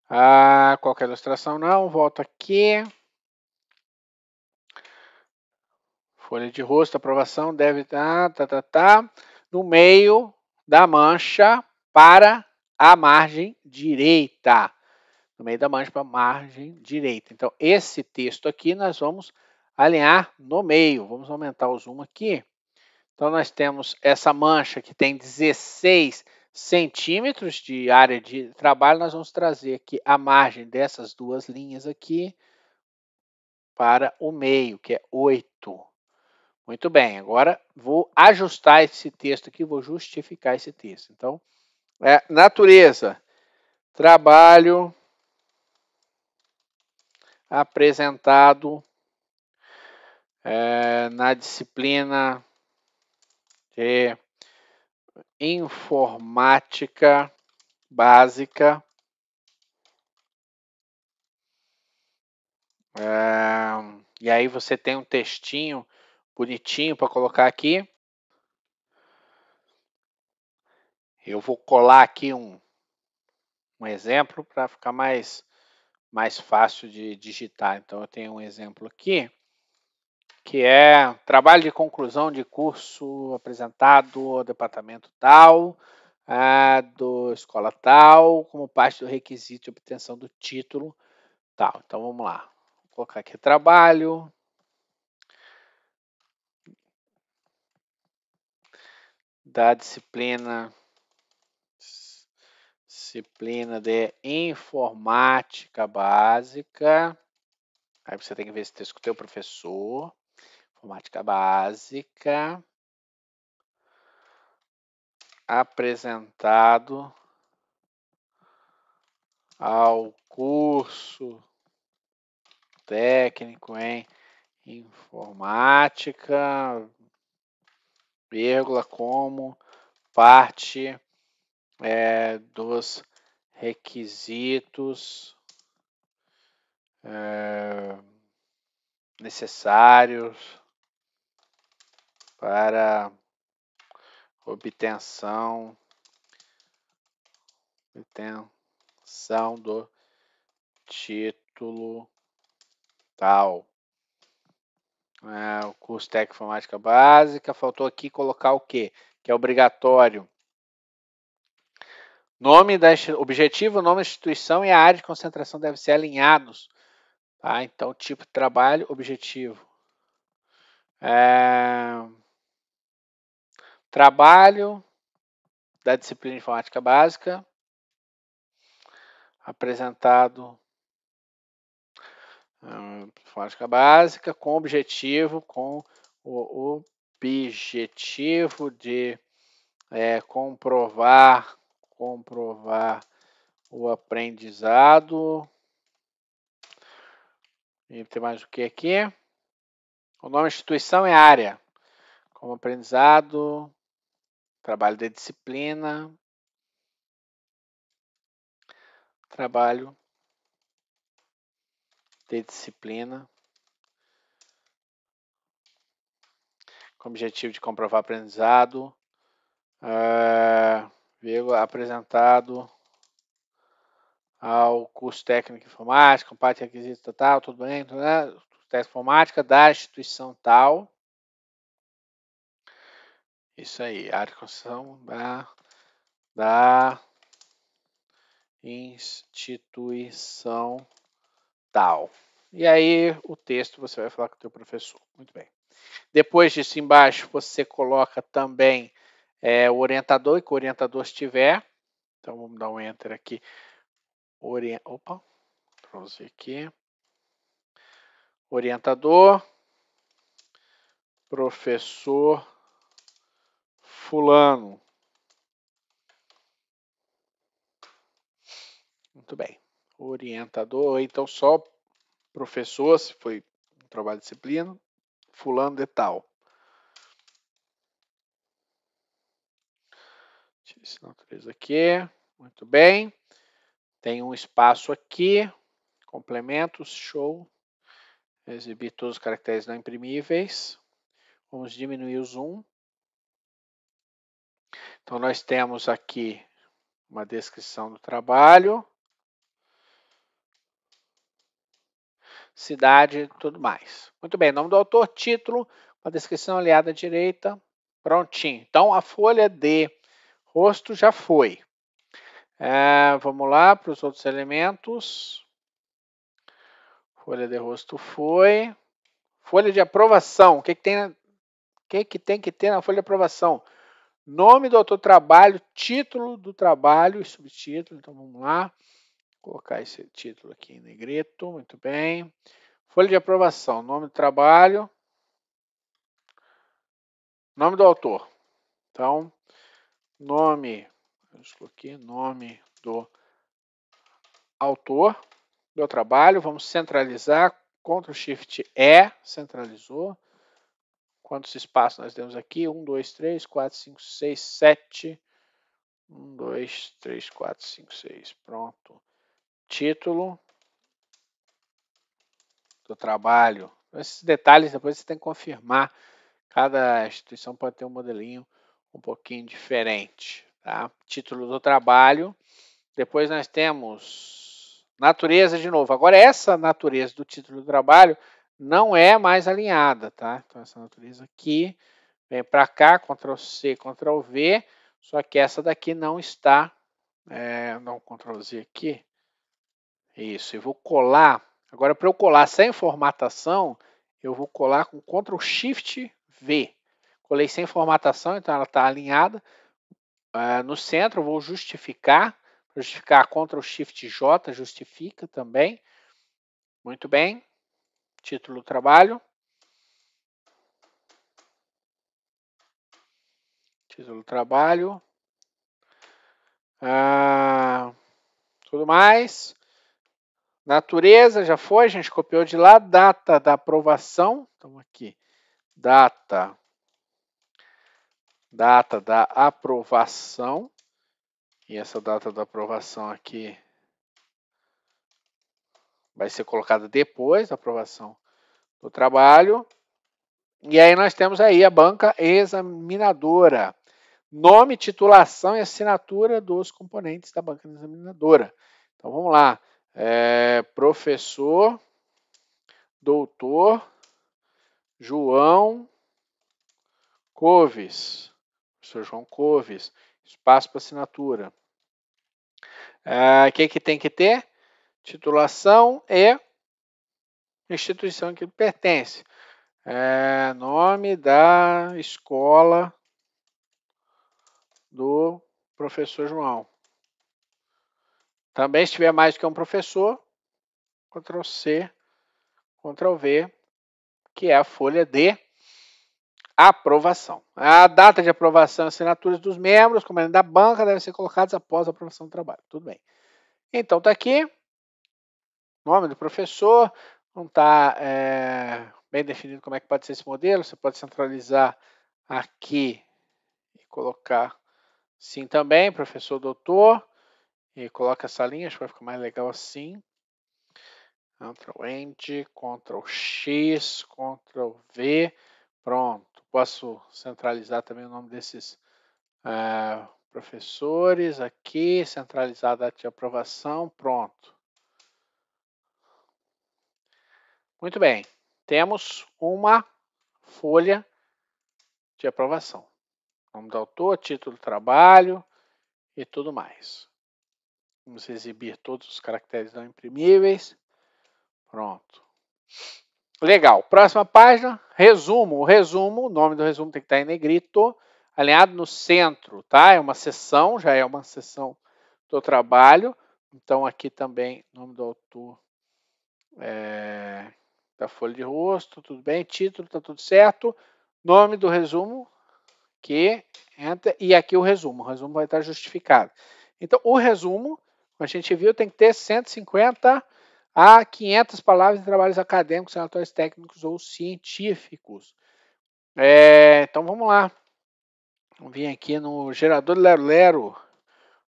ah, qualquer é ilustração não, volto aqui. Folha de rosto, aprovação deve estar, tá, tá, tá, tá, no meio da mancha para a margem direita. No meio da mancha para a margem direita. Então, esse texto aqui nós vamos alinhar no meio. Vamos aumentar o zoom aqui. Então, nós temos essa mancha que tem 16 centímetros de área de trabalho. Nós vamos trazer aqui a margem dessas duas linhas aqui para o meio, que é 8. Muito bem, agora vou ajustar esse texto aqui, vou justificar esse texto. Então, é natureza, trabalho apresentado é, na disciplina de informática básica. É, e aí você tem um textinho bonitinho para colocar aqui. Eu vou colar aqui um, um exemplo para ficar mais, mais fácil de digitar. Então, eu tenho um exemplo aqui que é trabalho de conclusão de curso apresentado ao departamento tal, a é, do escola tal, como parte do requisito de obtenção do título tal. Então vamos lá, vou colocar aqui trabalho. da disciplina disciplina de informática básica. Aí você tem que ver se tem escutou o professor informática básica, apresentado ao curso técnico em informática, vírgula, como parte é, dos requisitos é, necessários para obtenção, obtenção do título tal. É, o curso técnico informática básica, faltou aqui colocar o que? Que é obrigatório. Nome da objetivo, nome da instituição e a área de concentração devem ser alinhados. Tá? Então, tipo de trabalho, objetivo. É trabalho da disciplina de informática básica, apresentado hum, informática básica com objetivo, com o objetivo de é, comprovar, comprovar o aprendizado. E tem mais o que aqui? O nome da instituição é área, como aprendizado trabalho de disciplina, trabalho de disciplina, com objetivo de comprovar aprendizado, uh, apresentado ao curso técnico informática, parte requisito tal, tudo bem, tudo né? bem, teste informática da instituição tal, isso aí, área de da, da instituição tal. E aí o texto você vai falar com o teu professor. Muito bem. Depois disso embaixo você coloca também é, o orientador e que o orientador estiver. Então vamos dar um enter aqui. Opa. Opa, trouxe aqui. Orientador, professor Fulano. Muito bem. Orientador, então só professor, se foi um trabalho de disciplina, Fulano de tal. Tira esse natureza aqui. Muito bem. Tem um espaço aqui. Complementos, show. Exibir todos os caracteres não imprimíveis. Vamos diminuir o zoom. Então, nós temos aqui uma descrição do trabalho, cidade tudo mais. Muito bem, nome do autor, título, uma descrição aliada à direita, prontinho. Então, a folha de rosto já foi. É, vamos lá para os outros elementos. Folha de rosto foi. Folha de aprovação. O que, que, tem, o que, que tem que ter na folha de aprovação? Nome do autor trabalho, título do trabalho e subtítulo. Então vamos lá. colocar esse título aqui em negrito. Muito bem. Folha de aprovação, nome do trabalho, nome do autor. Então, nome, eu coloquei nome do autor do trabalho. Vamos centralizar. Ctrl Shift E, centralizou. Quantos espaços nós temos aqui? 1, 2, 3, 4, 5, 6, 7. 1, 2, 3, 4, 5, 6. Pronto. Título do trabalho. Esses detalhes depois você tem que confirmar. Cada instituição pode ter um modelinho um pouquinho diferente. Tá? Título do trabalho. Depois nós temos natureza de novo. Agora, essa natureza do título do trabalho não é mais alinhada, tá? Então essa natureza aqui vem para cá, Ctrl C, Ctrl V, só que essa daqui não está, é, não Ctrl Z aqui, isso, eu vou colar, agora para eu colar sem formatação, eu vou colar com Ctrl Shift V, colei sem formatação, então ela está alinhada, é, no centro vou justificar, justificar Ctrl Shift J, justifica também, muito bem, título trabalho. Título trabalho. Ah, tudo mais. Natureza, já foi, a gente copiou de lá. Data da aprovação. Então, aqui, data. Data da aprovação. E essa data da aprovação aqui vai ser colocada depois da aprovação do trabalho. E aí nós temos aí a banca examinadora. Nome, titulação e assinatura dos componentes da banca examinadora. Então vamos lá. É, professor, doutor João Coves. Professor João Coves. Espaço para assinatura. O é, que, que tem que ter? titulação e instituição que ele pertence. É, nome da escola do professor João. Também, se tiver mais do que um professor, Ctrl C, Ctrl V, que é a folha de aprovação. A data de aprovação e assinaturas dos membros, comandante é da banca, devem ser colocadas após a aprovação do trabalho. Tudo bem. Então, está aqui nome do professor, não está é, eh, bem definido como é que pode ser esse modelo. Você pode centralizar aqui e colocar sim também, professor doutor, e coloca essa linha, acho que vai ficar mais legal assim. Ctrl End, Ctrl X, Ctrl V, pronto. Posso centralizar também o nome desses uh, professores aqui, centralizar a data de aprovação, pronto. Muito bem, temos uma folha de aprovação. Nome do autor, título do trabalho e tudo mais. Vamos exibir todos os caracteres não imprimíveis. Pronto. Legal. Próxima página, resumo. O resumo, o nome do resumo tem que estar em negrito, alinhado no centro, tá? É uma sessão, já é uma sessão do trabalho. Então, aqui também, nome do autor é, da tá folha de rosto, tudo bem, título, tá tudo certo, nome do resumo que entra e aqui o resumo, o resumo vai estar justificado. Então, o resumo, como a gente viu, tem que ter 150 a 500 palavras de trabalhos acadêmicos, relatórios técnicos ou científicos. É, então, vamos lá. Vamos vir aqui no gerador Lero Lero,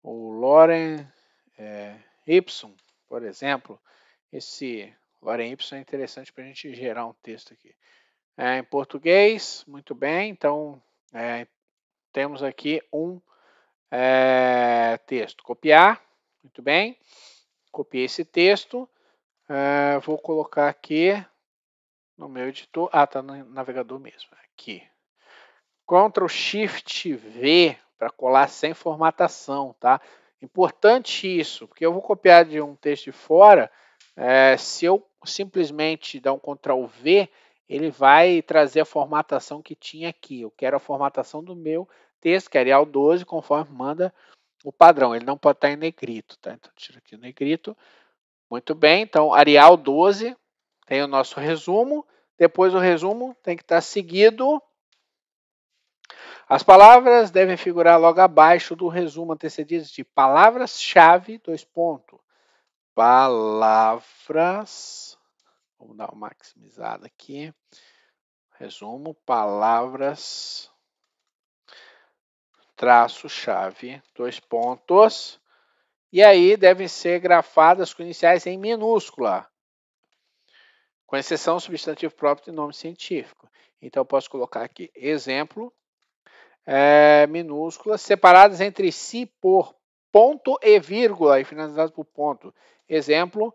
o Loren é, Y, por exemplo. Esse Agora em Y é interessante para a gente gerar um texto aqui. É, em português, muito bem, então é, temos aqui um é, texto. Copiar, muito bem. Copiei esse texto. É, vou colocar aqui no meu editor. Ah, está no navegador mesmo. É aqui. Ctrl Shift V para colar sem formatação, tá? Importante isso, porque eu vou copiar de um texto de fora. É, se eu simplesmente dar um Ctrl V, ele vai trazer a formatação que tinha aqui. Eu quero a formatação do meu texto, que é Arial 12, conforme manda o padrão. Ele não pode estar em negrito, tá? Então, tira aqui o negrito. Muito bem, então, Arial 12 tem o nosso resumo. Depois o resumo tem que estar seguido. As palavras devem figurar logo abaixo do resumo antecedido de palavras-chave, dois pontos. Palavras Vamos dar uma maximizada aqui. Resumo, palavras, traço, chave, dois pontos. E aí devem ser grafadas com iniciais em minúscula, com exceção substantivo próprio de nome científico. Então, eu posso colocar aqui exemplo, é, minúsculas, separadas entre si por ponto e vírgula e finalizadas por ponto. Exemplo,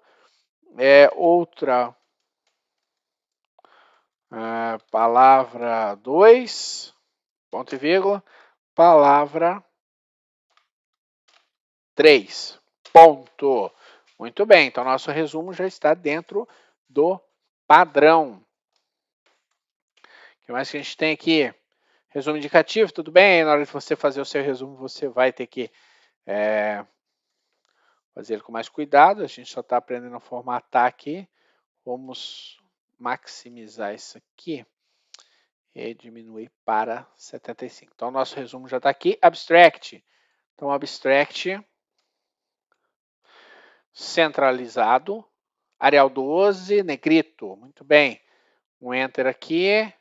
é, outra ah, palavra 2, ponto e vírgula, palavra 3, ponto. Muito bem, então nosso resumo já está dentro do padrão. O que mais que a gente tem aqui? Resumo indicativo, tudo bem? Na hora de você fazer o seu resumo, você vai ter que é, fazer com mais cuidado. A gente só está aprendendo a formatar aqui. Vamos maximizar isso aqui e diminuir para 75. Então, nosso resumo já está aqui. Abstract. Então, abstract centralizado, Arial 12, negrito. Muito bem. Um enter aqui.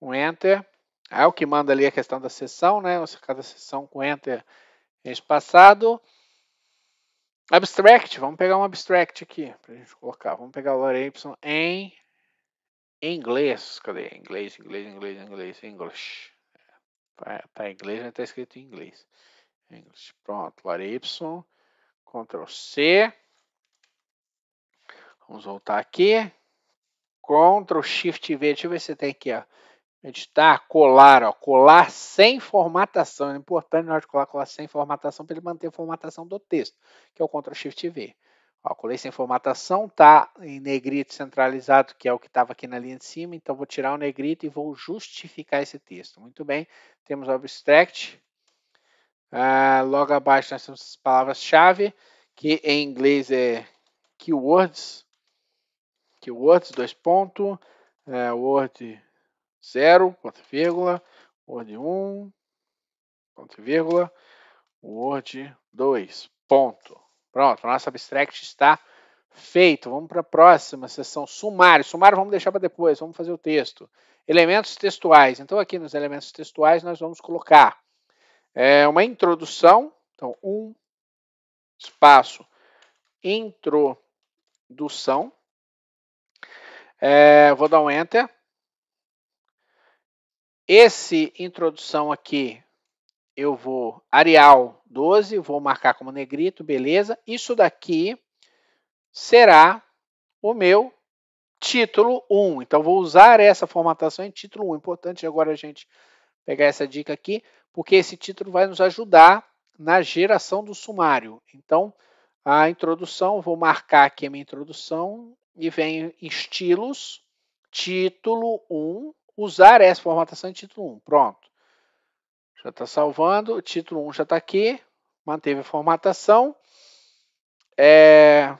Um enter. É o que manda ali é a questão da sessão, né? Cada sessão com enter é espaçado. passado. Abstract, vamos pegar um abstract aqui para a gente colocar. Vamos pegar o Lorempson em, em inglês. Cadê? Inglês, inglês, inglês, inglês, English. Para tá, tá inglês já está escrito em inglês. English. Pronto, Y. Ctrl C. Vamos voltar aqui. Ctrl Shift V. Deixa eu ver se tem aqui, ó. A gente está colar, ó, colar sem formatação. É importante na hora de colar, colar sem formatação para ele manter a formatação do texto, que é o Ctrl Shift V. Ó, colei sem formatação, tá em negrito centralizado, que é o que estava aqui na linha de cima, então vou tirar o negrito e vou justificar esse texto. Muito bem, temos o abstract. Ah, logo abaixo nós temos as palavras-chave, que em inglês é keywords, keywords, dois pontos, é, word 0, ponto e vírgula, Word 1, ponto e vírgula, Word 2, ponto. Pronto, nosso abstract está feito. Vamos para a próxima sessão, sumário. Sumário vamos deixar para depois, vamos fazer o texto. Elementos textuais. Então, aqui nos elementos textuais, nós vamos colocar é, uma introdução. Então, um espaço introdução. É, vou dar um Enter. Esse introdução aqui, eu vou Arial 12, vou marcar como negrito, beleza? Isso daqui será o meu título 1. Então, vou usar essa formatação em título 1. Importante agora a gente pegar essa dica aqui, porque esse título vai nos ajudar na geração do sumário. Então, a introdução, vou marcar aqui a minha introdução e vem estilos, título 1, usar essa formatação em título 1. Pronto. Já está salvando. O título 1 já está aqui. Manteve a formatação. É...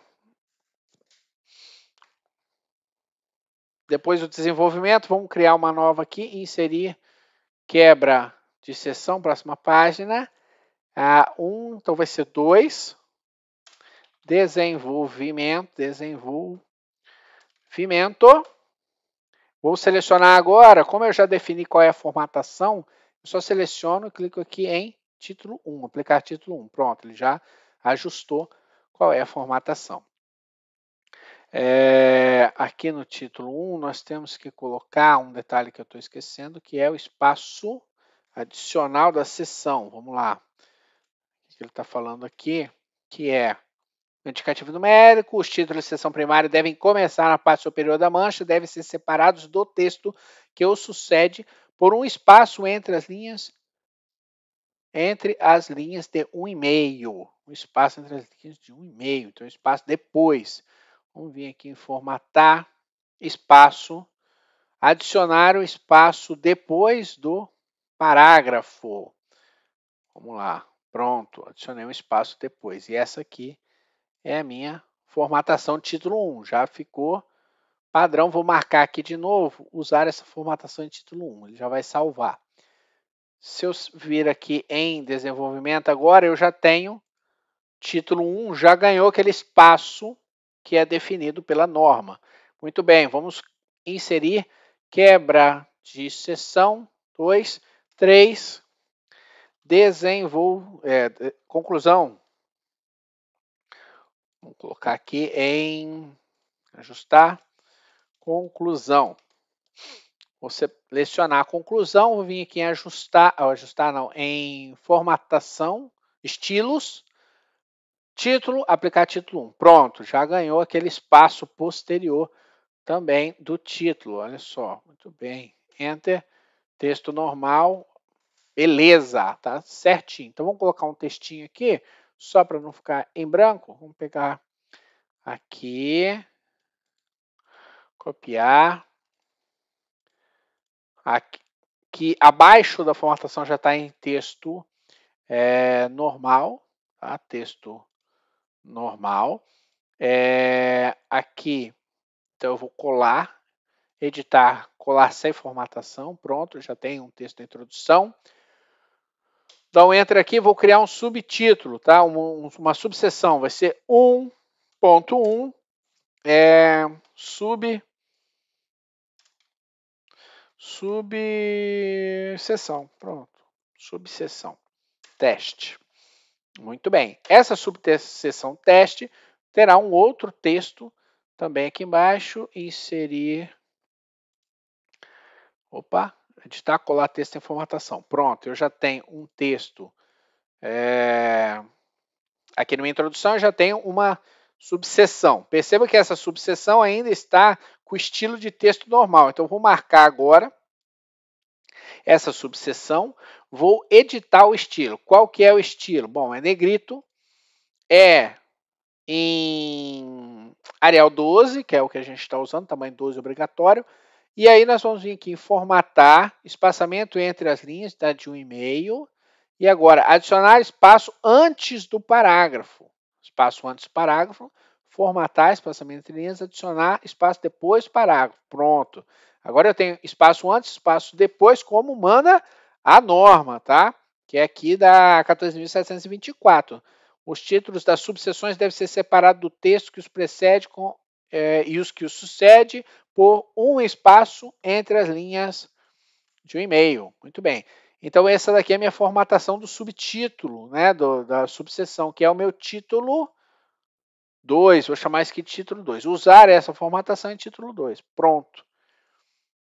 Depois do desenvolvimento, vamos criar uma nova aqui. Inserir quebra de sessão, próxima página. A um então vai ser 2. Desenvolvimento, desenvolvimento. Vou selecionar agora, como eu já defini qual é a formatação, eu só seleciono e clico aqui em título 1, aplicar título 1. Pronto, ele já ajustou qual é a formatação. É, aqui no título 1, nós temos que colocar um detalhe que eu estou esquecendo, que é o espaço adicional da sessão. Vamos lá. O que ele está falando aqui, que é o indicativo numérico, os títulos de sessão primária devem começar na parte superior da mancha, devem ser separados do texto que o sucede por um espaço entre as linhas entre as linhas de 1,5. Um espaço entre as linhas de 1,5. Então, um espaço depois. Vamos vir aqui em formatar, espaço, adicionar o espaço depois do parágrafo. Vamos lá. Pronto, adicionei um espaço depois. E essa aqui é a minha formatação de título 1. Já ficou padrão. Vou marcar aqui de novo, usar essa formatação de título 1. Ele já vai salvar. Se eu vir aqui em desenvolvimento agora, eu já tenho título 1, já ganhou aquele espaço que é definido pela norma. Muito bem, vamos inserir quebra de sessão 2, 3, desenvol... É, conclusão Vamos colocar aqui em ajustar conclusão. Você selecionar a conclusão, vou vir aqui em ajustar, ajustar não, em formatação, estilos, título, aplicar título 1. Pronto, já ganhou aquele espaço posterior também do título. Olha só, muito bem. Enter, texto normal, beleza, tá certinho. Então vamos colocar um textinho aqui só para não ficar em branco, vamos pegar aqui, copiar. Aqui, que abaixo da formatação já está em texto é, normal, tá? texto normal. É, aqui, então eu vou colar, editar, colar sem formatação, pronto, já tem um texto de introdução. Então entra aqui, vou criar um subtítulo, tá? Uma, uma subseção, vai ser 1.1 é, sub subseção, pronto, subseção, teste. Muito bem. Essa subseção teste terá um outro texto também aqui embaixo, inserir Opa, editar, tá, colar texto em formatação. Pronto, eu já tenho um texto. É... Aqui na minha introdução eu já tenho uma subseção. Perceba que essa subseção ainda está com o estilo de texto normal. Então, vou marcar agora essa subseção, vou editar o estilo. Qual que é o estilo? Bom, é negrito, é em Arial 12, que é o que a gente está usando, tamanho 12 obrigatório. E aí nós vamos vir aqui em formatar, espaçamento entre as linhas, dá tá? de 1,5. E agora, adicionar espaço antes do parágrafo. Espaço antes do parágrafo, formatar espaçamento entre linhas, adicionar espaço depois do parágrafo. Pronto. Agora eu tenho espaço antes, espaço depois, como manda a norma, tá? Que é aqui da 14.724. Os títulos das subseções devem ser separados do texto que os precede com, é, e os que os sucede por um espaço entre as linhas de um e-mail. Muito bem. Então, essa daqui é a minha formatação do subtítulo, né, do, da subseção, que é o meu título 2. Vou chamar isso aqui de título 2. Usar essa formatação em título 2. Pronto.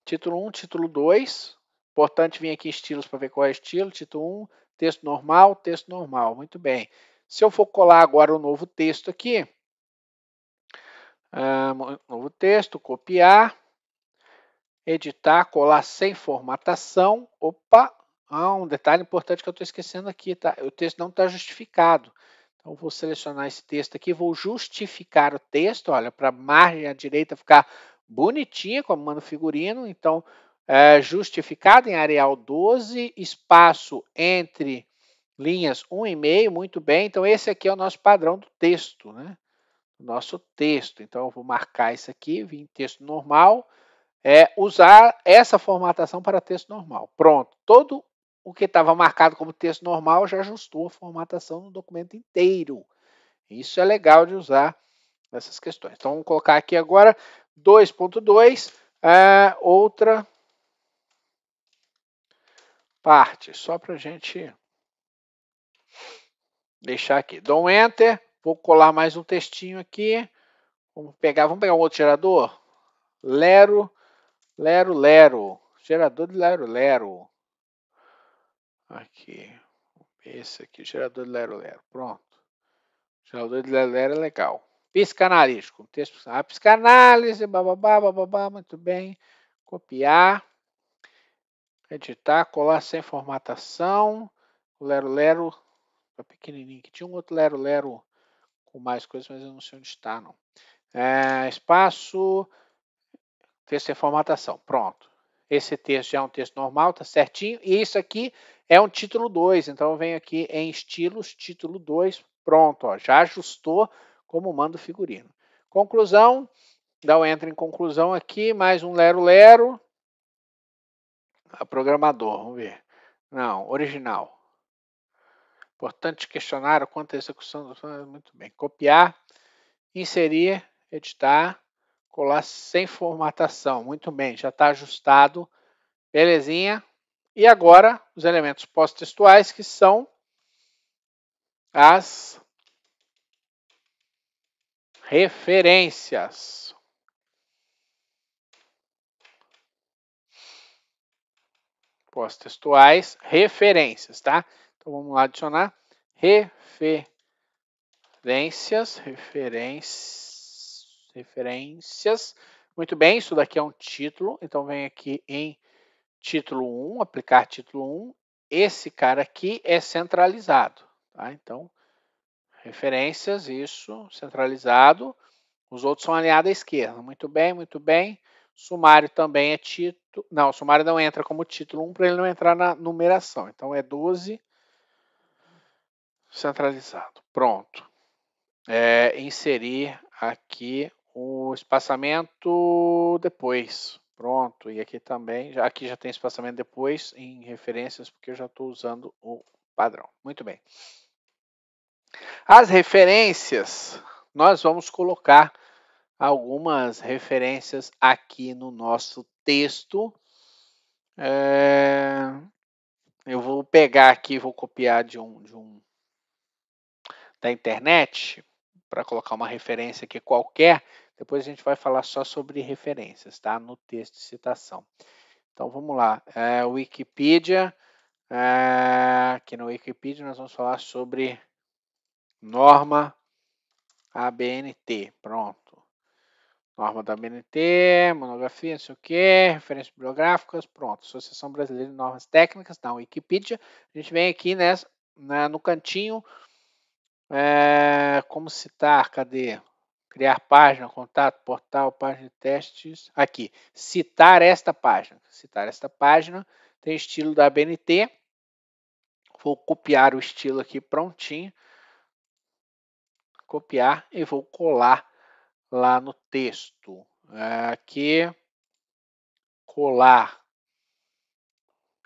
Título 1, um, título 2. Importante vir aqui em estilos para ver qual é o estilo. Título 1, um, texto normal, texto normal. Muito bem. Se eu for colar agora o um novo texto aqui, ah, novo texto, copiar, editar, colar sem formatação. Opa, ah, um detalhe importante que eu estou esquecendo aqui, tá? O texto não está justificado. Então, vou selecionar esse texto aqui, vou justificar o texto, olha, para a margem à direita ficar bonitinha, como mano figurino. Então, é, justificado em areal 12, espaço entre linhas 1,5, muito bem. Então, esse aqui é o nosso padrão do texto, né? nosso texto. Então, eu vou marcar isso aqui, vim texto normal, é, usar essa formatação para texto normal. Pronto, todo o que estava marcado como texto normal já ajustou a formatação no documento inteiro. Isso é legal de usar nessas questões. Então, vamos colocar aqui agora 2.2, é, outra parte, só para a gente deixar aqui. Dou um Enter, Vou colar mais um textinho aqui. Vamos pegar, vamos pegar um outro gerador? Lero, Lero, Lero. Gerador de Lero, Lero. Aqui. Esse aqui, gerador de Lero, Lero. Pronto. Gerador de Lero, Lero é legal. Psicanalístico. Texto, ah, psicanálise, bababá, bababá, muito bem. Copiar. Editar, colar sem formatação. Lero, Lero. Tá pequenininho. Que tinha um outro Lero, Lero com mais coisas, mas eu não sei onde está, não. É, espaço, texto é formatação, pronto. Esse texto já é um texto normal, tá certinho. E isso aqui é um título 2, então eu venho aqui em estilos, título 2, pronto, ó, já ajustou como manda o figurino. Conclusão, dá o enter em conclusão aqui, mais um lero-lero. A ah, Programador, vamos ver. Não, original. Importante questionar quanto à execução do é Muito bem. Copiar, inserir, editar, colar sem formatação. Muito bem, já está ajustado. Belezinha. E agora, os elementos pós-textuais, que são as referências. Pós-textuais, referências, tá? Então vamos lá adicionar referências, referências, referências. Muito bem, isso daqui é um título, então vem aqui em título 1, aplicar título 1. Esse cara aqui é centralizado, tá? Então, referências, isso, centralizado. Os outros são alinhados à esquerda. Muito bem, muito bem. Sumário também é título. Não, sumário não entra como título 1 para ele não entrar na numeração. Então é 12 centralizado. Pronto. É, inserir aqui o espaçamento depois. Pronto. E aqui também, aqui já tem espaçamento depois em referências, porque eu já estou usando o padrão. Muito bem. As referências, nós vamos colocar algumas referências aqui no nosso texto. É, eu vou pegar aqui, vou copiar de um, de um da internet, para colocar uma referência aqui qualquer, depois a gente vai falar só sobre referências, tá? No texto de citação. Então vamos lá. É, Wikipedia. É, aqui no Wikipedia nós vamos falar sobre norma ABNT. Pronto. Norma da ABNT, monografia, não sei o quê, referências bibliográficas, pronto. Associação Brasileira de Normas Técnicas, na tá? Wikipedia. A gente vem aqui nessa, né, no cantinho é, como citar? Cadê? Criar página, contato, portal, página de testes. Aqui, citar esta página. Citar esta página tem estilo da BNT. Vou copiar o estilo aqui prontinho. Copiar e vou colar lá no texto. Aqui, colar.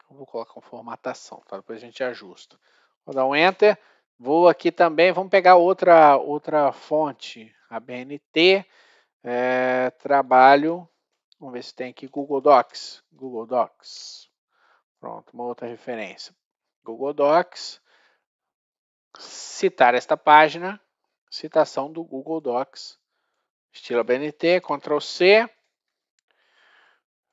vou colocar uma formatação, tá? depois a gente ajusta. Vou dar um Enter. Vou aqui também, vamos pegar outra, outra fonte, a BNT, é, eh, trabalho, vamos ver se tem aqui Google Docs, Google Docs, pronto, uma outra referência, Google Docs, citar esta página, citação do Google Docs, estilo BNT, Ctrl C,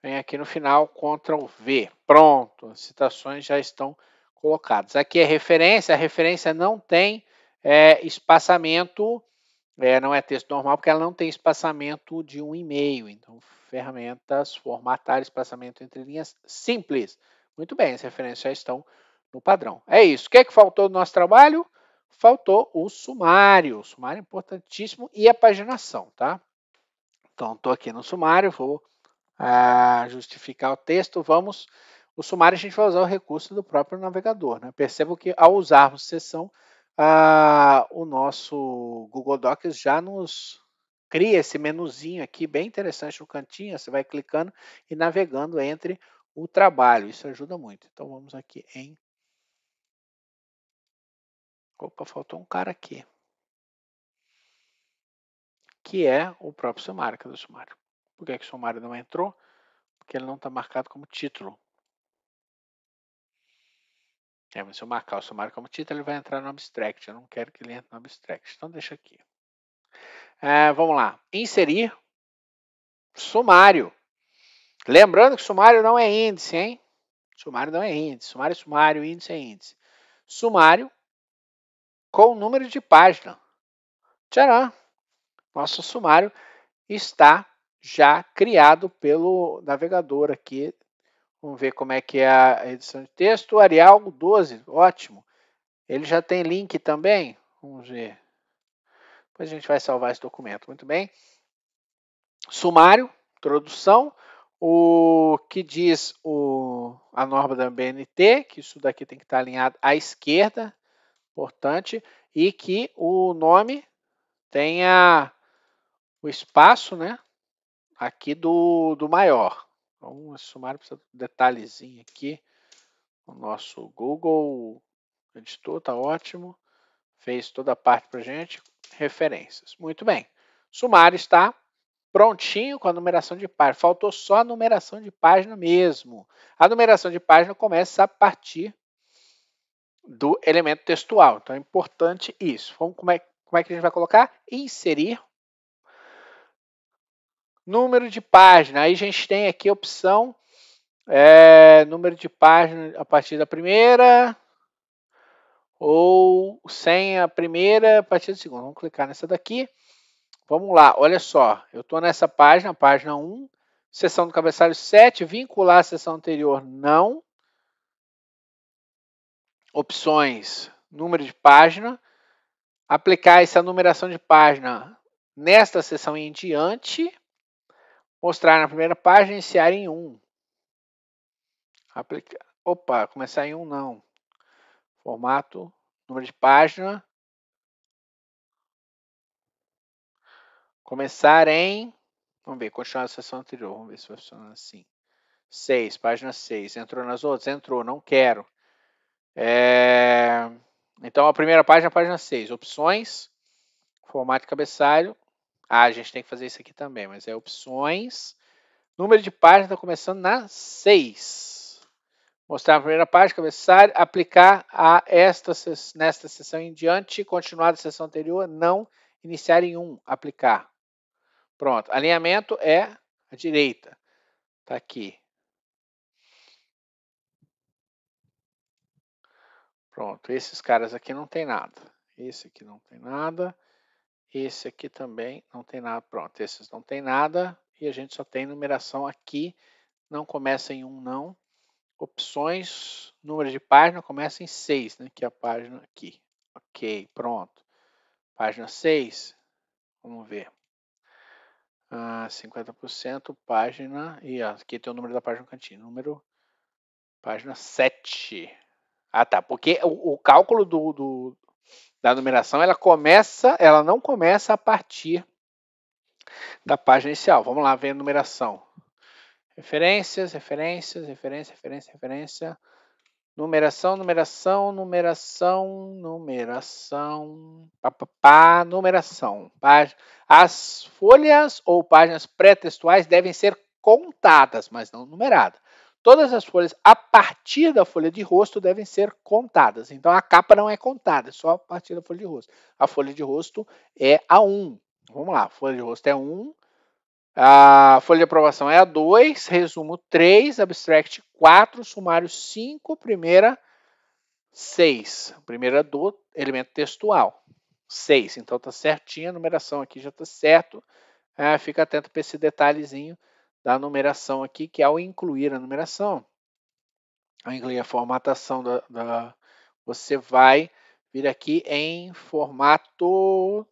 vem aqui no final, Ctrl V, pronto, as citações já estão colocados. Aqui é referência, a referência não tem é, espaçamento, é, não é texto normal, porque ela não tem espaçamento de um e-mail. Então, ferramentas, formatar espaçamento entre linhas simples. Muito bem, as referências já estão no padrão. É isso. O que, é que faltou do nosso trabalho? Faltou o sumário. O sumário é importantíssimo e a paginação, tá? Então, estou aqui no sumário, vou ah, justificar o texto. Vamos o sumário a gente vai usar o recurso do próprio navegador. Né? Perceba que ao usarmos sessão, ah, o nosso Google Docs já nos cria esse menuzinho aqui, bem interessante no cantinho. Você vai clicando e navegando entre o trabalho. Isso ajuda muito. Então vamos aqui em. Opa, faltou um cara aqui. Que é o próprio sumário, cadê o sumário? Por que, é que o sumário não entrou? Porque ele não está marcado como título. É, mas se eu marcar o sumário como título, ele vai entrar no abstract. Eu não quero que ele entre no abstract. Então, deixa aqui. É, vamos lá. Inserir sumário. Lembrando que sumário não é índice, hein? Sumário não é índice. Sumário é sumário, índice é índice. Sumário com número de página. Tcharam! Nosso sumário está já criado pelo navegador aqui Vamos ver como é que é a edição de texto. Arial 12, ótimo. Ele já tem link também. Vamos ver. Depois a gente vai salvar esse documento. Muito bem. Sumário, introdução. O que diz o, a norma da BNT, que isso daqui tem que estar alinhado à esquerda, importante, e que o nome tenha o espaço né, aqui do, do maior. Vamos somar para detalhezinho aqui. O nosso Google editor está ótimo. Fez toda a parte para gente. Referências. Muito bem. Sumário está prontinho com a numeração de página. Faltou só a numeração de página mesmo. A numeração de página começa a partir do elemento textual. Então é importante isso. Vamos, como, é, como é que a gente vai colocar? Inserir Número de página. Aí a gente tem aqui a opção é, número de página a partir da primeira ou sem a primeira a partir da segunda. Vamos clicar nessa daqui. Vamos lá, olha só. Eu estou nessa página, página 1, sessão do cabeçalho 7, vincular a sessão anterior, não. Opções, número de página. Aplicar essa numeração de página nesta sessão em diante. Mostrar na primeira página, iniciar em 1. Um. Opa, começar em 1 um, não. Formato, número de página. Começar em. Vamos ver, continuar a sessão anterior. Vamos ver se funciona assim. 6, página 6. Entrou nas outras? Entrou, não quero. É... Então, a primeira página, página 6. Opções, formato de cabeçalho. Ah, a gente tem que fazer isso aqui também, mas é opções. Número de páginas está começando na 6. Mostrar a primeira página, começar, aplicar a esta nesta sessão em diante, continuar da sessão anterior, não iniciar em 1, um, aplicar. Pronto, alinhamento é a direita. Está aqui. Pronto, esses caras aqui não tem nada. Esse aqui não tem nada. Esse aqui também não tem nada. Pronto, esses não tem nada. E a gente só tem numeração aqui. Não começa em 1, um, não. Opções, número de página começa em 6, né? Que é a página aqui. Ok, pronto. Página 6. Vamos ver. Ah, 50%, página. E ó, aqui tem o número da página no cantinho. Número. Página 7. Ah, tá. Porque o, o cálculo do, do, da numeração, ela começa, ela não começa a partir da página inicial. Vamos lá ver a numeração. Referências, referências, referência, referência, referência. Numeração, numeração, numeração, numeração. Pá, pá, pá numeração. As folhas ou páginas pré-textuais devem ser contadas, mas não numeradas. Todas as folhas a partir da folha de rosto devem ser contadas. Então a capa não é contada, é só a partir da folha de rosto. A folha de rosto é a 1. Vamos lá, a folha de rosto é 1, a folha de aprovação é a 2, resumo 3, abstract 4, sumário 5, primeira 6. Primeira do elemento textual. 6. Então tá certinho a numeração aqui já tá certo. Ah, fica atento para esse detalhezinho da numeração aqui, que ao incluir a numeração, ao incluir a formatação, da, da você vai vir aqui em formato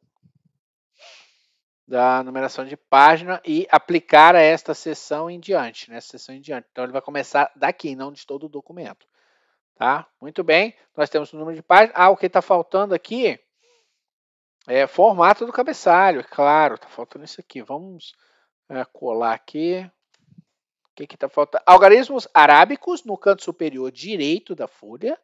da numeração de página e aplicar a esta seção em diante, nessa né, seção em diante. Então, ele vai começar daqui, não de todo o documento. Tá? Muito bem, nós temos o número de páginas. Ah, o que está faltando aqui é formato do cabeçalho, é claro, está faltando isso aqui. Vamos é, colar aqui. O que está faltando? Algarismos arábicos no canto superior direito da folha.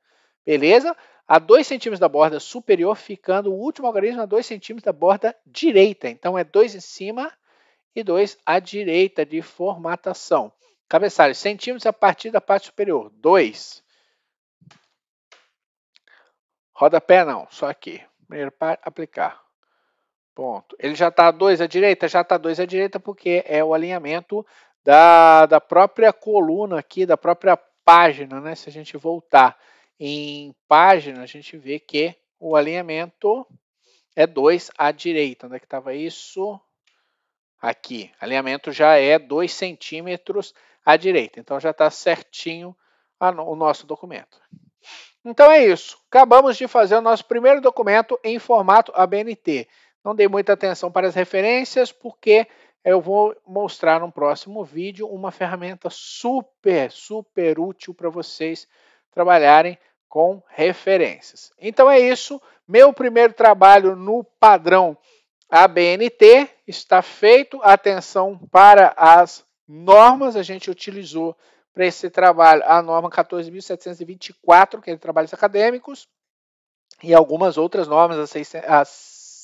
Beleza? A 2 centímetros da borda superior, ficando o último algarismo a 2 centímetros da borda direita. Então, é 2 em cima e 2 à direita de formatação. Cabeçalho, centímetros a partir da parte superior. 2. Rodapé não, só aqui. Primeiro para aplicar. Ponto. Ele já está 2 à direita? Já está 2 à direita porque é o alinhamento da, da própria coluna aqui, da própria página, né? Se a gente voltar em página, a gente vê que o alinhamento é 2 à direita. Onde é que estava isso? Aqui. Alinhamento já é 2 centímetros à direita. Então já está certinho o nosso documento. Então é isso. Acabamos de fazer o nosso primeiro documento em formato ABNT. Não dei muita atenção para as referências, porque eu vou mostrar no próximo vídeo uma ferramenta super, super útil para vocês trabalharem com referências. Então é isso. Meu primeiro trabalho no padrão ABNT está feito. Atenção para as normas. A gente utilizou para esse trabalho a norma 14.724, que é de trabalhos acadêmicos, e algumas outras normas, a 600,